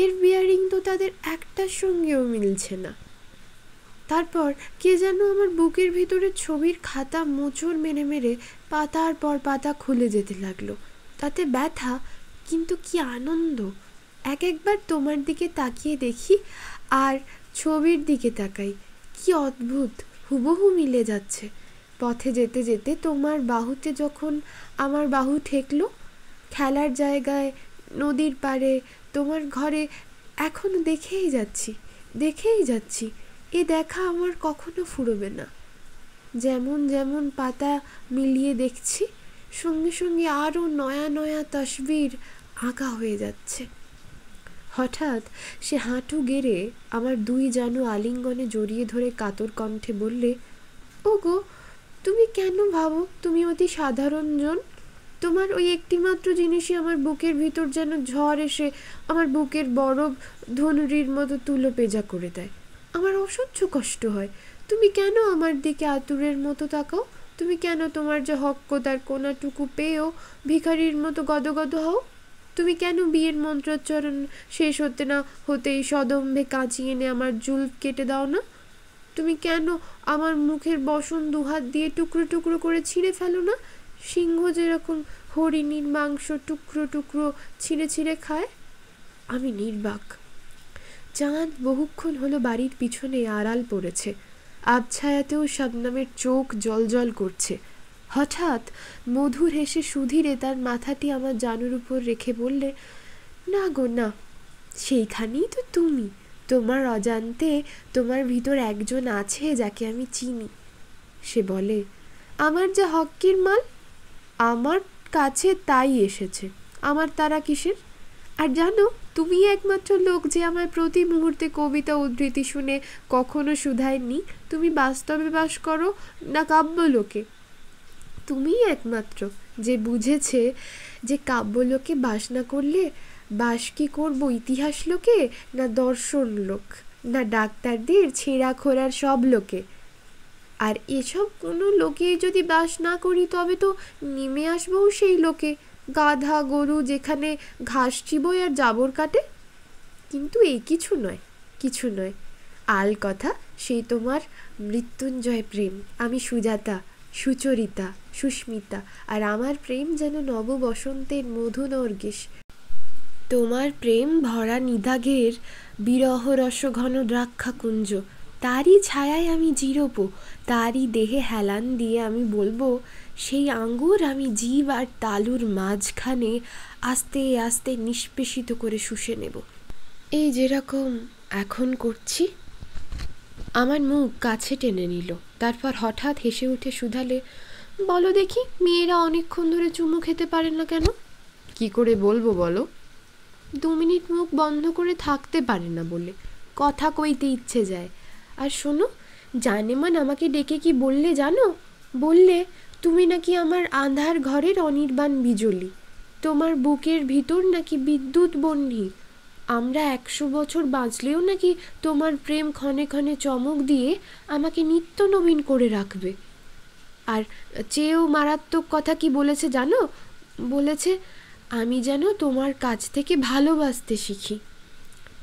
এর বিয়ারিং তো তাদের একটার সঙ্গেও মিলছে না তারপর কে যেন আমার বুকের ভিতরে ছবির খাতা মোচড় মেরে মেরে পাতার পর পাতা খুলে যেতে লাগলো তাতে ব্যথা কিন্তু কি আনন্দ এক একবার তোমার দিকে তাকিয়ে দেখি আর ছবির দিকে তাকাই কি অদ্ভুত হুবহু মিলে যাচ্ছে পথে যেতে যেতে তোমার বাহুতে যখন আমার বাহু ঠেকলো খেলার জায়গায় নদীর পাড়ে তোমার ঘরে এখনো দেখেই যাচ্ছি দেখেই যাচ্ছি এ দেখা আমার কখনো ফুরবে না যেমন যেমন পাতা মিলিয়ে দেখছি সঙ্গে সঙ্গে আরও নয়া নয়া তসবির আঁকা হয়ে যাচ্ছে হঠাৎ সে হাঁটু গেড়ে আমার দুই জানু আলিঙ্গনে জড়িয়ে ধরে কাতর কণ্ঠে বললে ও গো তুমি কেন ভাবো তুমি অতি সাধারণ জন তোমার ওই একটিমাত্র জিনিসই আমার বুকের ভিতর যেন ঝড় এসে আমার বুকের বরফ ধনুরির মতো তুলো পেজা করে দেয় আমার অসহ্য কষ্ট হয় তুমি কেন আমার দিকে আতুরের মতো তাকাও তুমি কেন তোমার যে হক তার কোনাটুকু পেয়েও ভিখারির মতো গদগদ হও তুমি কেন বিয়ের মন্ত্রোচ্চারণ শেষ হতে না হতেই সদম্ভে কাঁচিয়ে এনে আমার জুল কেটে দাও না তুমি কেন আমার মুখের বসন দুহাত দিয়ে টুকরো টুকরো করে ছিঁড়ে ফেলো না সিংহ যেরকম হরিণীর মাংস টুকরো টুকরো ছিঁড়ে ছিঁড়ে খায় আমি নির্বাক চাঁদ বহুক্ষণ হলো বাড়ির পিছনে আড়াল পড়েছে আবছায়াতেও শবনমের চোখ জল করছে হঠাৎ মধুর হেসে সুধীরে তার মাথাটি আমার জানুর উপর রেখে বললে না গো না সেইখানেই তো তুমি তোমার অজান্তে তোমার ভিতর একজন আছে যাকে আমি চিনি সে বলে আমার যা হকির মাল আমার কাছে তাই এসেছে আমার তারা কিসের আর জানো তুমি একমাত্র লোক যে আমার প্রতি মুহূর্তে কবিতা উদ্ধৃতি শুনে কখনো শুধায়নি তুমি বাস্তবে বাস করো না কাব্যলোকে তুমিই একমাত্র যে বুঝেছে যে কাব্যলোকে বাস না করলে বাস কি করবো ইতিহাস লোকে না দর্শন লোক না ডাক্তারদের ছেঁড়া খোরার সব লোকে আর এসব কোনো লোকে যদি বাস না করি তবে তো নেমে আসবো সেই লোকে গাধা গরু যেখানে ঘাস চিবই আর জাবর কাটে কিন্তু এই কিছু নয় কিছু নয় আল কথা সেই তোমার মৃত্যুঞ্জয় প্রেম আমি সুজাতা সুচরিতা সুস্মিতা আর আমার প্রেম যেন নব বসন্তের মধু নর্গেশ তোমার প্রেম ভরা নিদাগের বিরহ রসঘন দ্রাক্ষাকুঞ্জ তারই ছায়ায় আমি জিরোবো তারই দেহে হেলান দিয়ে আমি বলবো সেই আঙ্গুর আমি জীব আর তালুর মাঝখানে আস্তে আস্তে নিষ্পেষিত করে শুষে নেব এই যেরকম এখন করছি আমার মুখ কাছে টেনে নিল তারপর হঠাৎ হেসে উঠে শুধালে বলো দেখি মেয়েরা অনেকক্ষণ ধরে চুমু খেতে পারে না কেন কি করে বলবো বলো দু মিনিট মুখ বন্ধ করে থাকতে পারে না বলে কথা কইতে ইচ্ছে যায় আর শোনো জানেমান আমাকে ডেকে কি বললে জানো বললে তুমি নাকি আমার আন্ধার ঘরের অনির্বাণ বিজলি তোমার বুকের ভিতর নাকি বিদ্যুৎ বন্ধি আমরা একশো বছর বাঁচলেও নাকি তোমার প্রেম ক্ষণে ক্ষণে চমক দিয়ে আমাকে নিত্য নবীন করে রাখবে আর চেয়েও মারাত্মক কথা কি বলেছে জানো বলেছে আমি যেন তোমার কাছ থেকে ভালোবাসতে শিখি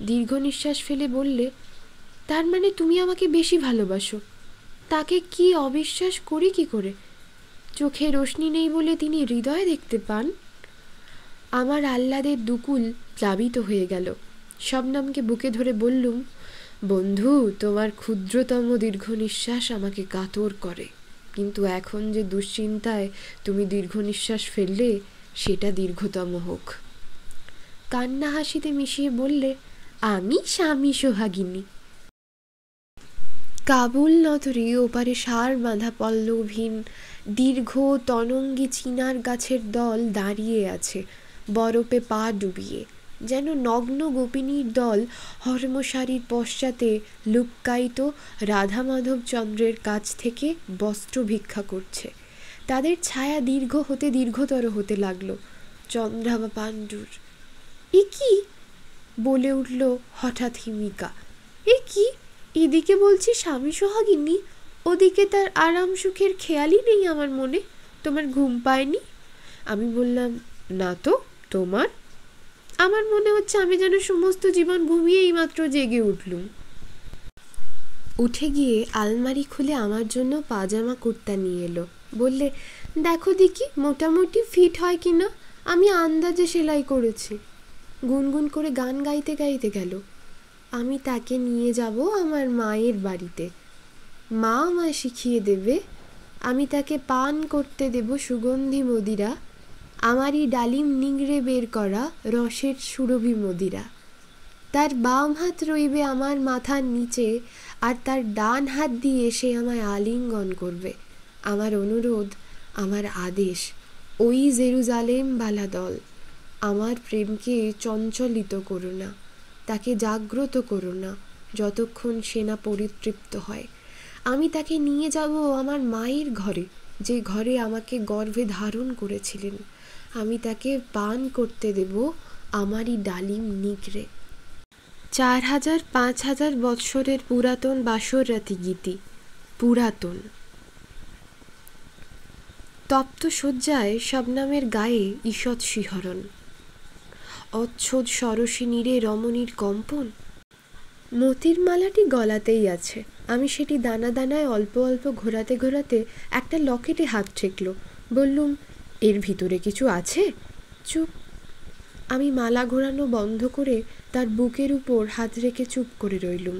দীর্ঘ নিঃশ্বাস ফেলে বললে তার মানে তুমি আমাকে বেশি ভালোবাসো তাকে কি অবিশ্বাস করি কি করে চোখে রশ্মি নেই বলে তিনি হৃদয় দেখতে পান আমার আহ্লাদের দুকুল প্লাবিত হয়ে গেল নামকে বুকে ধরে বললুম বন্ধু তোমার ক্ষুদ্রতম দীর্ঘ নিঃশ্বাস আমাকে কাতর করে কিন্তু এখন যে দুশ্চিন্তায় তুমি দীর্ঘ নিঃশ্বাস ফেললে সেটা দীর্ঘতম হোক কান্না হাসিতে মিশিয়ে বললে আমি স্বামী সোহাগিনী কাবুল নগরে ওপারে সার বাঁধা পল্লবহীন দীর্ঘ তনঙ্গি চিনার গাছের দল দাঁড়িয়ে আছে বরফে পা ডুবিয়ে যেন নগ্ন গোপিনীর দল হর্মশারীর পশ্চাতে লুক্কায়িত রাধামাধব চন্দ্রের কাছ থেকে বস্ত্র ভিক্ষা করছে তাদের ছায়া দীর্ঘ হতে দীর্ঘতর হতে লাগলো চন্দ্রাবা পাণ্ডুর এ কি বলে উঠল হঠাৎ হিমিকা এ কি এদিকে বলছি স্বামী সোহাগিনী ওদিকে তার আরাম সুখের খেয়ালই নেই আমার মনে তোমার ঘুম পায়নি আমি বললাম না তো তোমার আমার মনে হচ্ছে আমি যেন সমস্ত জীবন ঘুমিয়েই মাত্র জেগে উঠলুম উঠে গিয়ে আলমারি খুলে আমার জন্য পাজামা কুর্তা নিয়ে এলো বললে দেখো দেখি মোটামুটি ফিট হয় কি না আমি আন্দাজে সেলাই করেছি গুনগুন করে গান গাইতে গাইতে গেল আমি তাকে নিয়ে যাব আমার মায়ের বাড়িতে মা আমায় শিখিয়ে দেবে আমি তাকে পান করতে দেব সুগন্ধি মদিরা আমারই ডালিম নিংড়ে বের করা রসের সুরভি মদিরা তার বাম হাত রইবে আমার মাথার নিচে আর তার ডান হাত দিয়ে সে আমায় আলিঙ্গন করবে আমার অনুরোধ আমার আদেশ ওই জেরুজালেম বালা দল আমার প্রেমকে চঞ্চলিত করো না তাকে জাগ্রত করো না যতক্ষণ সে না পরিতৃপ্ত হয় আমি তাকে নিয়ে যাব আমার মায়ের ঘরে যে ঘরে আমাকে গর্ভে ধারণ করেছিলেন আমি তাকে পান করতে দেব আমারই ডালিম নিগড়ে চার হাজার পাঁচ হাজার বৎসরের পুরাতন বাসররাতি গীতি পুরাতন তপ্ত শয্যায় শবনামের গায়ে ঈষৎ শিহরণ অচ্ছদ সরসী নীরে রমণীর কম্পন মতির মালাটি গলাতেই আছে আমি সেটি দানা দানায় অল্প অল্প ঘোরাতে ঘোরাতে একটা লকেটে হাত ঠেকল বললুম এর ভিতরে কিছু আছে চুপ আমি মালা ঘোরানো বন্ধ করে তার বুকের উপর হাত রেখে চুপ করে রইলুম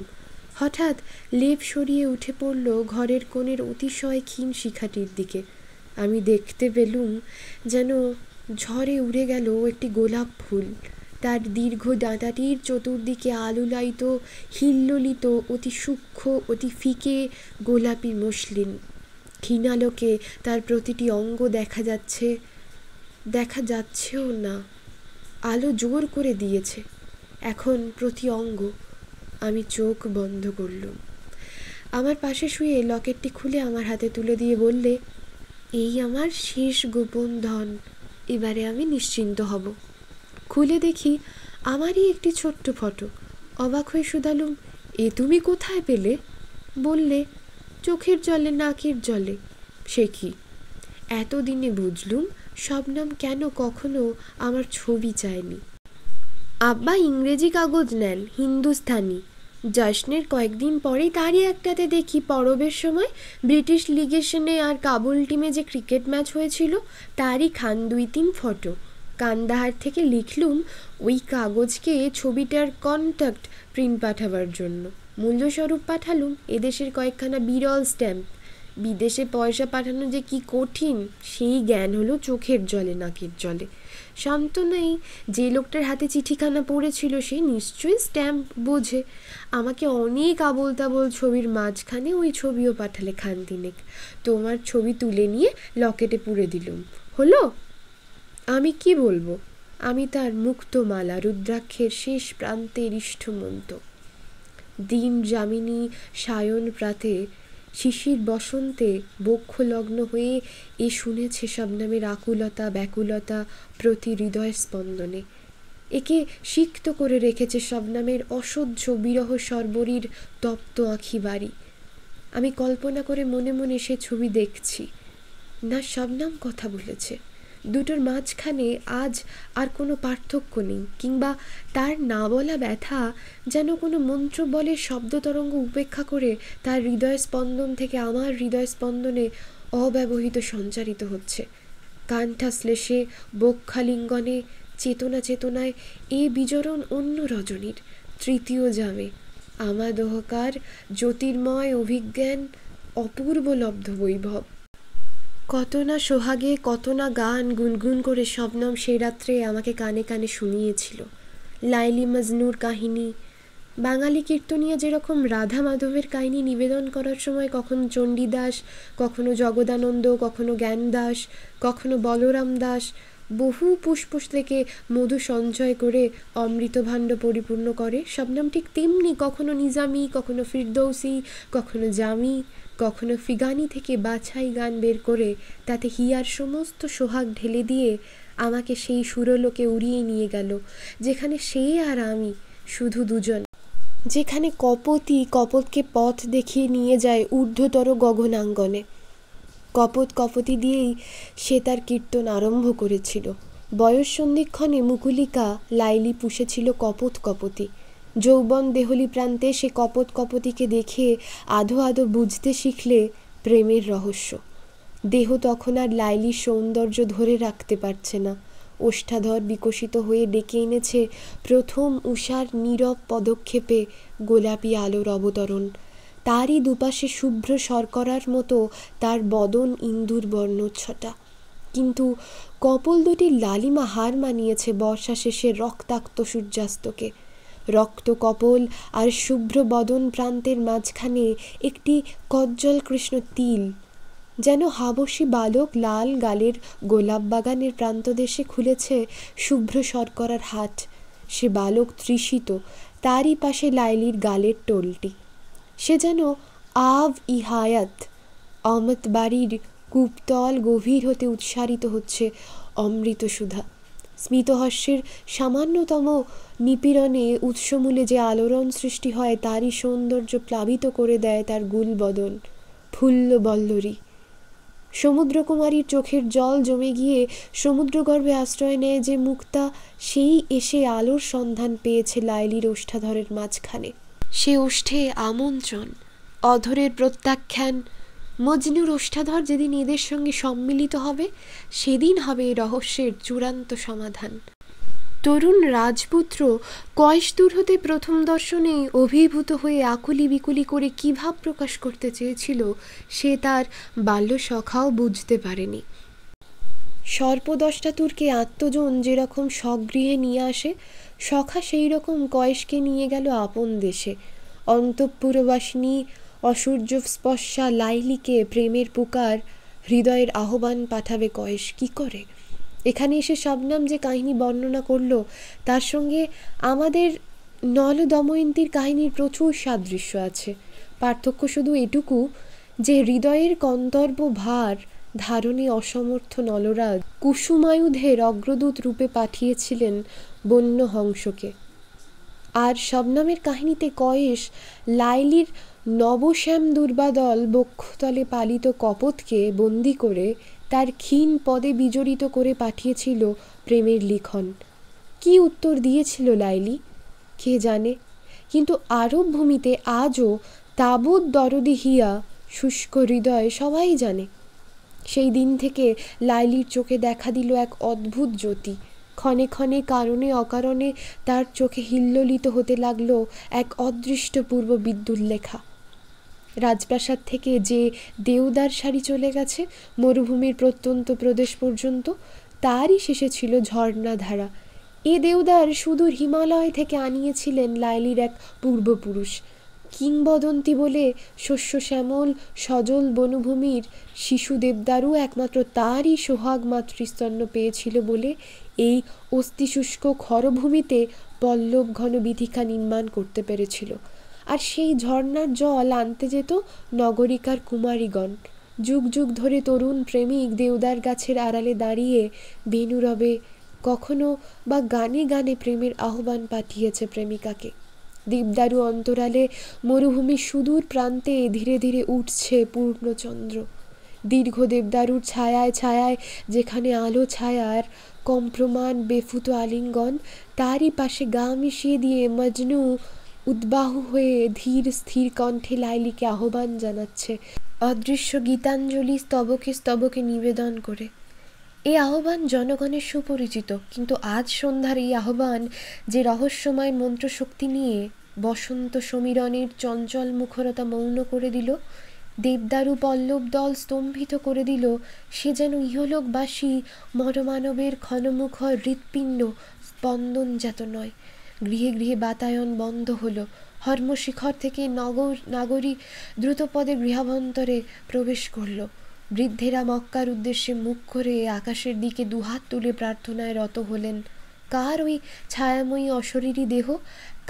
হঠাৎ লেপ সরিয়ে উঠে পড়ল ঘরের কোণের অতিশয় ক্ষীণ শিখাটির দিকে আমি দেখতে পেলুম যেন ঝড়ে উড়ে গেল একটি গোলাপ ফুল তার দীর্ঘ দাঁতাটির চতুর্দিকে আলোলায়িত হিল্লোলিত অতি সূক্ষ্ম অতি ফিকে গোলাপি মসলিন ক্ষীণালোকে তার প্রতিটি অঙ্গ দেখা যাচ্ছে দেখা যাচ্ছেও না আলো জোর করে দিয়েছে এখন প্রতি অঙ্গ আমি চোখ বন্ধ করলুম আমার পাশে শুয়ে লকেটটি খুলে আমার হাতে তুলে দিয়ে বললে এই আমার শেষ গোপন ধন এবারে আমি নিশ্চিন্ত হব খুলে দেখি আমারই একটি ছোট্ট ফটো অবাক হয়ে সুদালুম এ তুমি কোথায় পেলে বললে চোখের জলে নাকের জলে সে কি এতদিনে বুঝলুম সব নাম কেন কখনো আমার ছবি চায়নি আব্বা ইংরেজি কাগজ নেন হিন্দুস্থানি জশ্নের কয়েকদিন পরে তারই একটাতে দেখি পরবের সময় ব্রিটিশ লিগেশনে আর কাবুল টিমে যে ক্রিকেট ম্যাচ হয়েছিল তারই খান দুই তিন ফটো কান্দাহার থেকে লিখলুম ওই কাগজকে ছবিটার কন্ট্যাক্ট প্রিন্ট পাঠাবার জন্য মূল্যস্বরূপ পাঠালুম এদেশের কয়েকখানা বিরল স্ট্যাম্প বিদেশে পয়সা পাঠানো যে কি কঠিন সেই জ্ঞান হলো চোখের জলে নাকের জলে নেই যে লোকটার হাতে চিঠিখানা পড়েছিল সে নিশ্চয়ই স্ট্যাম্প বোঝে আমাকে অনেক আবোল তাবোল ছবির মাঝখানে ওই ছবিও পাঠালে খান তিনেক তোমার ছবি তুলে নিয়ে লকেটে পুরে দিলুম হলো আমি কি বলবো আমি তার মুক্তমালা রুদ্রাক্ষের শেষ প্রান্তে হৃষ্ঠমন্ত দিন যামিনী সায়ন প্রাতে শিশির বসন্তে বক্ষলগ্ন হয়ে এ শুনেছে নামের আকুলতা ব্যাকুলতা প্রতি হৃদয় স্পন্দনে একে সিক্ত করে রেখেছে শবনামের অসহ্য বিরহ সর্বরীর তপ্ত আঁখি বাড়ি আমি কল্পনা করে মনে মনে সে ছবি দেখছি না শবনাম কথা বলেছে দুটোর মাঝখানে আজ আর কোনো পার্থক্য নেই কিংবা তার না বলা ব্যথা যেন কোনো মন্ত্রবলের শব্দতরঙ্গ উপেক্ষা করে তার হৃদয় স্পন্দন থেকে আমার হৃদয় স্পন্দনে অব্যবহিত সঞ্চারিত হচ্ছে শ্লেষে বক্ষালিঙ্গনে চেতনা চেতনায় এ বিজরণ অন্য রজনীর তৃতীয় জামে আমাদহকার জ্যোতির্ময় অভিজ্ঞান অপূর্ব লব্ধ বৈভব কত না সোহাগে কত না গান গুনগুন করে শবনম সেই রাত্রে আমাকে কানে কানে শুনিয়েছিল লাইলি মজনুর কাহিনী বাঙালি কীর্তনিয়া যেরকম রাধা মাধবের কাহিনী নিবেদন করার সময় কখনো চণ্ডীদাস কখনো জগদানন্দ কখনো জ্ঞান দাস কখনো বলরাম দাস বহু পুষ্পুষ থেকে মধু সঞ্চয় করে অমৃতভাণ্ড পরিপূর্ণ করে শবনাম ঠিক তেমনি কখনো নিজামি কখনো ফিরদৌসি কখনো জামি কখনো ফিগানি থেকে বাছাই গান বের করে তাতে হিয়ার সমস্ত সোহাগ ঢেলে দিয়ে আমাকে সেই সুরলোকে উড়িয়ে নিয়ে গেল যেখানে সে আর আমি শুধু দুজন যেখানে কপতি কপতকে পথ দেখিয়ে নিয়ে যায় ঊর্ধ্বতর গগনাঙ্গনে কপত কপতি দিয়েই সে তার কীর্তন আরম্ভ করেছিল বয়স সন্ধিক্ষণে মুকুলিকা লাইলি পুষেছিল কপত কপতি যৌবন দেহলি প্রান্তে সে কপত কপতিকে দেখে আধো আধো বুঝতে শিখলে প্রেমের রহস্য দেহ তখন আর লাইলির সৌন্দর্য ধরে রাখতে পারছে না ওষ্ঠাধর বিকশিত হয়ে ডেকে এনেছে প্রথম উষার নীরব পদক্ষেপে গোলাপি আলোর অবতরণ তারই দুপাশে শুভ্র শর্করার মতো তার বদন ইন্দুর বর্ণচ্ছটা কিন্তু কপল দুটির লালিমা হার মানিয়েছে বর্ষা শেষে রক্তাক্ত সূর্যাস্তকে রক্ত কপল আর শুভ্র বদন প্রান্তের মাঝখানে একটি কজ্জল কৃষ্ণ তিল যেন হাবসী বালক লাল গালের গোলাপ বাগানের প্রান্ত দেশে খুলেছে শুভ্র শর্করার হাট সে বালক তৃষিত তারই পাশে লাইলির গালের টোলটি সে যেন আব ইহায়াত অমত বাড়ির কূপতল গভীর হতে উৎসারিত হচ্ছে অমৃত সুধা স্মিতহর্ষের সামান্যতম নিপীড়নে উৎসমূলে যে আলোড়ন সৃষ্টি হয় তারই সৌন্দর্য প্লাবিত করে দেয় তার গুলবদন ফুল্ল বল্লরী সমুদ্রকুমারীর চোখের জল জমে গিয়ে সমুদ্রগর্ভে আশ্রয় নেয় যে মুক্তা সেই এসে আলোর সন্ধান পেয়েছে লাইলির ওষ্ঠাধরের মাঝখানে সে ওষ্ঠে আমন্ত্রণ অধরের প্রত্যাখ্যান মজনুর ওষ্ঠাধর যেদিন এদের সঙ্গে সম্মিলিত হবে সেদিন হবে এই রহস্যের চূড়ান্ত সমাধান তরুণ রাজপুত্র কয়েস দূর হতে প্রথম দর্শনে অভিভূত হয়ে আকুলি বিকুলি করে কী ভাব প্রকাশ করতে চেয়েছিল সে তার বাল্য সখাও বুঝতে পারেনি সর্পদষ্টাতুরকে আত্মজন যেরকম স্বগৃহে নিয়ে আসে সখা সেই রকম কয়েসকে নিয়ে গেল আপন দেশে অন্তঃপুরবাসিনী অসূর্য স্পর্শা লাইলিকে প্রেমের পুকার হৃদয়ের আহ্বান পাঠাবে কয়েস কি করে এখানে এসে শবনাম যে কাহিনী বর্ণনা করল তার সঙ্গে আমাদের নল দময়ন্তীর কাহিনীর প্রচুর সাদৃশ্য আছে পার্থক্য শুধু এটুকু যে হৃদয়ের কন্তর্ব ভার ধারণে অসমর্থ নলরাজ কুসুমায়ুধের অগ্রদূত রূপে পাঠিয়েছিলেন বন্য হংসকে আর শবনামের কাহিনীতে কয়েস লাইলির নবশ্যাম দুর্বাদল বক্ষতলে পালিত কপতকে বন্দি করে তার ক্ষীণ পদে বিজড়িত করে পাঠিয়েছিল প্রেমের লিখন কি উত্তর দিয়েছিল লাইলি কে জানে কিন্তু আরব ভূমিতে আজও তাবুত দরদি হিয়া শুষ্ক হৃদয় সবাই জানে সেই দিন থেকে লাইলির চোখে দেখা দিল এক অদ্ভুত জ্যোতি ক্ষণে ক্ষণে কারণে অকারণে তার চোখে হিল্লোলিত হতে লাগলো এক অদৃষ্টপূর্ব বিদ্যুৎ লেখা রাজপ্রাসাদ থেকে যে দেউদার শাড়ি চলে গেছে মরুভূমির প্রত্যন্ত প্রদেশ পর্যন্ত তারই শেষে ছিল ঝর্ণাধারা এ দেউদার সুদূর হিমালয় থেকে আনিয়েছিলেন লাইলির এক পূর্বপুরুষ কিংবদন্তি বলে শস্য শ্যামল সজল বনভূমির শিশু দেবদারু একমাত্র তারই সোহাগ মাতৃস্তন্ন পেয়েছিল বলে এই অস্থিশুষ্ক খরভূমিতে পল্লব ঘন বিধিকা নির্মাণ করতে পেরেছিল আর সেই ঝর্ণার জল আনতে যেত নগরিকার কুমারীগণ যুগ যুগ ধরে তরুণ প্রেমিক দেউদার গাছের আড়ালে দাঁড়িয়ে বেনুরবে কখনো বা গানে গানে প্রেমের আহ্বান পাঠিয়েছে প্রেমিকাকে দেবদারু অন্তরালে মরুভূমি সুদূর প্রান্তে ধীরে ধীরে উঠছে পূর্ণচন্দ্র দীর্ঘ দেবদারুর ছায়ায় ছায়ায় যেখানে আলো ছায়ার কম্প্রমান বেফুত আলিঙ্গন তারই পাশে গা মিশিয়ে দিয়ে মজনু উদ্বাহ হয়ে ধীর স্থির কণ্ঠে লাইলিকে আহ্বান জানাচ্ছে অদৃশ্য গীতাঞ্জলি স্তবকে স্তবকে নিবেদন করে এই আহ্বান জনগণের সুপরিচিত কিন্তু আজ সন্ধ্যার এই আহ্বান যে রহস্যময় মন্ত্রশক্তি নিয়ে বসন্ত সমীরণের চঞ্চল মুখরতা মৌন করে দিল দেবদারু পল্লব দল স্তম্ভিত করে দিল সে যেন ইহলোকবাসী মরমানবের ক্ষণমুখর হৃৎপিণ্ড স্পন্দনজাত নয় গৃহে গৃহে বাতায়ন বন্ধ হল হর্মশিখর থেকে নগর নাগরী দ্রুতপদে গৃহাভন্তরে প্রবেশ করলো বৃদ্ধেরা মক্কার উদ্দেশ্যে মুখ করে আকাশের দিকে দুহাত তুলে প্রার্থনায় রত হলেন কার ওই ছায়াময়ী অশরীরী দেহ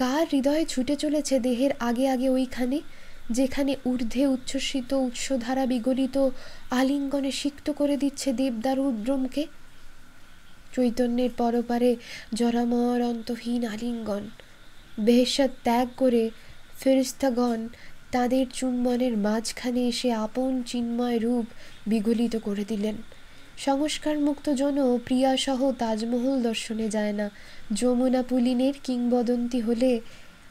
কার হৃদয়ে ছুটে চলেছে দেহের আগে আগে ওইখানে যেখানে ঊর্ধ্বে উচ্ছ্বসিত উৎসধারা বিগলিত আলিঙ্গনে সিক্ত করে দিচ্ছে দেবদার উদ্রমকে চৈতন্যের পরপারে জরামর অন্তহীন আলিঙ্গন বেহেশ্বর ত্যাগ করে ফেরিস্তাগণ তাদের চুম্বনের মাঝখানে এসে আপন চিন্ময় রূপ বিগলিত করে দিলেন সংস্কারমুক্ত জনও প্রিয়াসহ তাজমহল দর্শনে যায় না যমুনা পুলিনের কিংবদন্তি হলে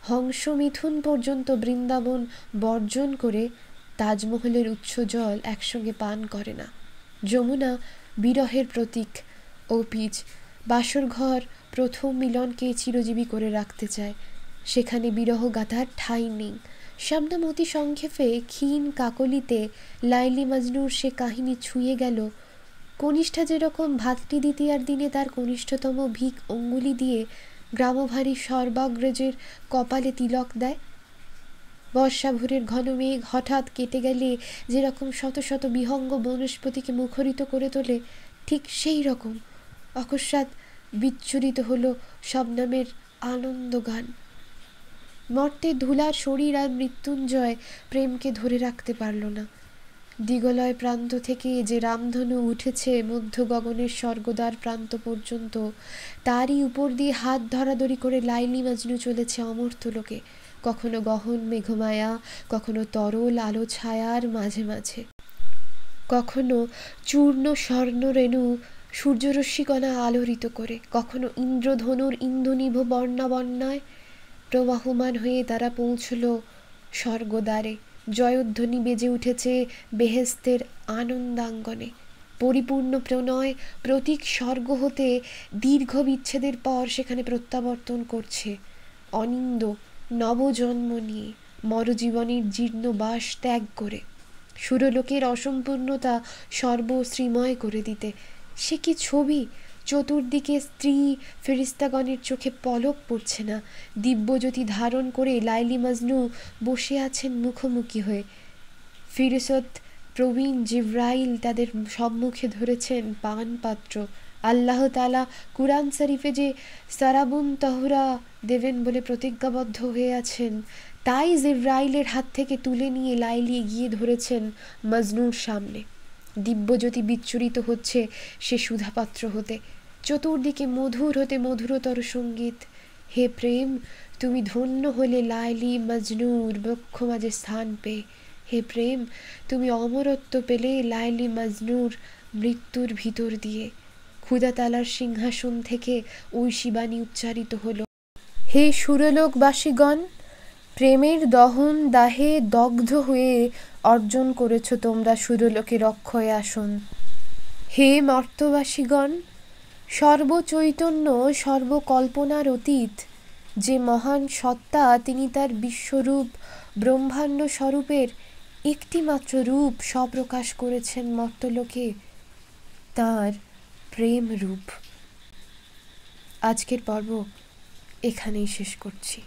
হংস মিথুন পর্যন্ত বৃন্দাবন বর্জন করে তাজমহলের উচ্ছ জল একসঙ্গে পান করে না যমুনা বিরহের প্রতীক ও পিচ বাসরঘর প্রথম মিলনকে চিরজীবী করে রাখতে চায় সেখানে বিরহ গাথার ঠাঁই নেই শাবনাম অতি সংক্ষেপে ক্ষীণ কাকলিতে লাইলি মাজনুর সে কাহিনী ছুঁয়ে গেল কনিষ্ঠা যেরকম ভাতটি দ্বিতীয়ার দিনে তার কনিষ্ঠতম ভিক অঙ্গুলি দিয়ে গ্রামভারী সর্বাগ্রজের কপালে তিলক দেয় বর্ষা ভোরের ঘন মেঘ হঠাৎ কেটে গেলে যেরকম শত শত বিহঙ্গ বনস্পতিকে মুখরিত করে তোলে ঠিক সেই রকম অকস্মাৎ বিচ্ছুরিত হল শবনামের আনন্দ গান মর্তে ধুলার শরীর আর মৃত্যুঞ্জয় প্রেমকে ধরে রাখতে পারল না দিগলয় প্রান্ত থেকে যে রামধনু উঠেছে মধ্য গগনের স্বর্গদ্বার প্রান্ত পর্যন্ত তারই উপর দিয়ে হাত ধরাধরি করে লাইলি মাজনু চলেছে অমর্থ লোকে কখনো গহন মেঘমায়া কখনো তরল আলো ছায়ার মাঝে মাঝে কখনো চূর্ণ স্বর্ণ রেণু সূর্যরশ্মিকণা আলোড়িত করে কখনো ইন্দ্রধনুর ইন্দ্রনিভ বর্ণা বন্যায় প্রবাহমান হয়ে তারা পৌঁছল স্বর্গদ্বারে জয়ধ্বনি বেজে উঠেছে বেহেস্তের আনন্দাঙ্গনে পরিপূর্ণ প্রণয় প্রতীক স্বর্গ হতে দীর্ঘ বিচ্ছেদের পর সেখানে প্রত্যাবর্তন করছে অনিন্দ নবজন্ম নিয়ে মরজীবনের জীর্ণ বাস ত্যাগ করে সুরলোকের অসম্পূর্ণতা সর্বশ্রীময় করে দিতে সে কি ছবি চতুর্দিকে স্ত্রী ফেরিস্তাগণের চোখে পলক পড়ছে না দিব্যজ্যোতি ধারণ করে লাইলি মাজনু বসে আছেন মুখোমুখি হয়ে ফিরসত প্রবীণ জিব্রাইল তাদের সম্মুখে ধরেছেন পানপাত্র আল্লাহ তালা কুরআন শরীফে যে সারাবুন তহরা দেবেন বলে প্রতিজ্ঞাবদ্ধ হয়ে আছেন তাই জিব্রাইলের হাত থেকে তুলে নিয়ে লাইলি এগিয়ে ধরেছেন মজনুর সামনে দিব্যজ্যোতি বিচ্ছুরিত হচ্ছে সে সুধাপাত্র হতে চতুর্দিকে মধুর হতে মধুরতর সঙ্গীত হে প্রেম তুমি ধন্য হলে লাইলি মজনুর বক্ষ মাঝে স্থান পেয়ে হে প্রেম তুমি অমরত্ব পেলে লাইলি মজনুর মৃত্যুর ভিতর দিয়ে ক্ষুদাতালার সিংহাসন থেকে ওই শিবানী উচ্চারিত হল হে সুরলোকবাসীগণ প্রেমের দহন দাহে দগ্ধ হয়ে অর্জন করেছ তোমরা সুরলোকের অক্ষয় আসন হে মর্তবাসীগণ সর্বচৈতন্য সর্বকল্পনার অতীত যে মহান সত্তা তিনি তার বিশ্বরূপ ব্রহ্মাণ্ড স্বরূপের একটিমাত্র রূপ স্বপ্রকাশ করেছেন মর্তলোকে তার প্রেম রূপ আজকের পর্ব এখানেই শেষ করছি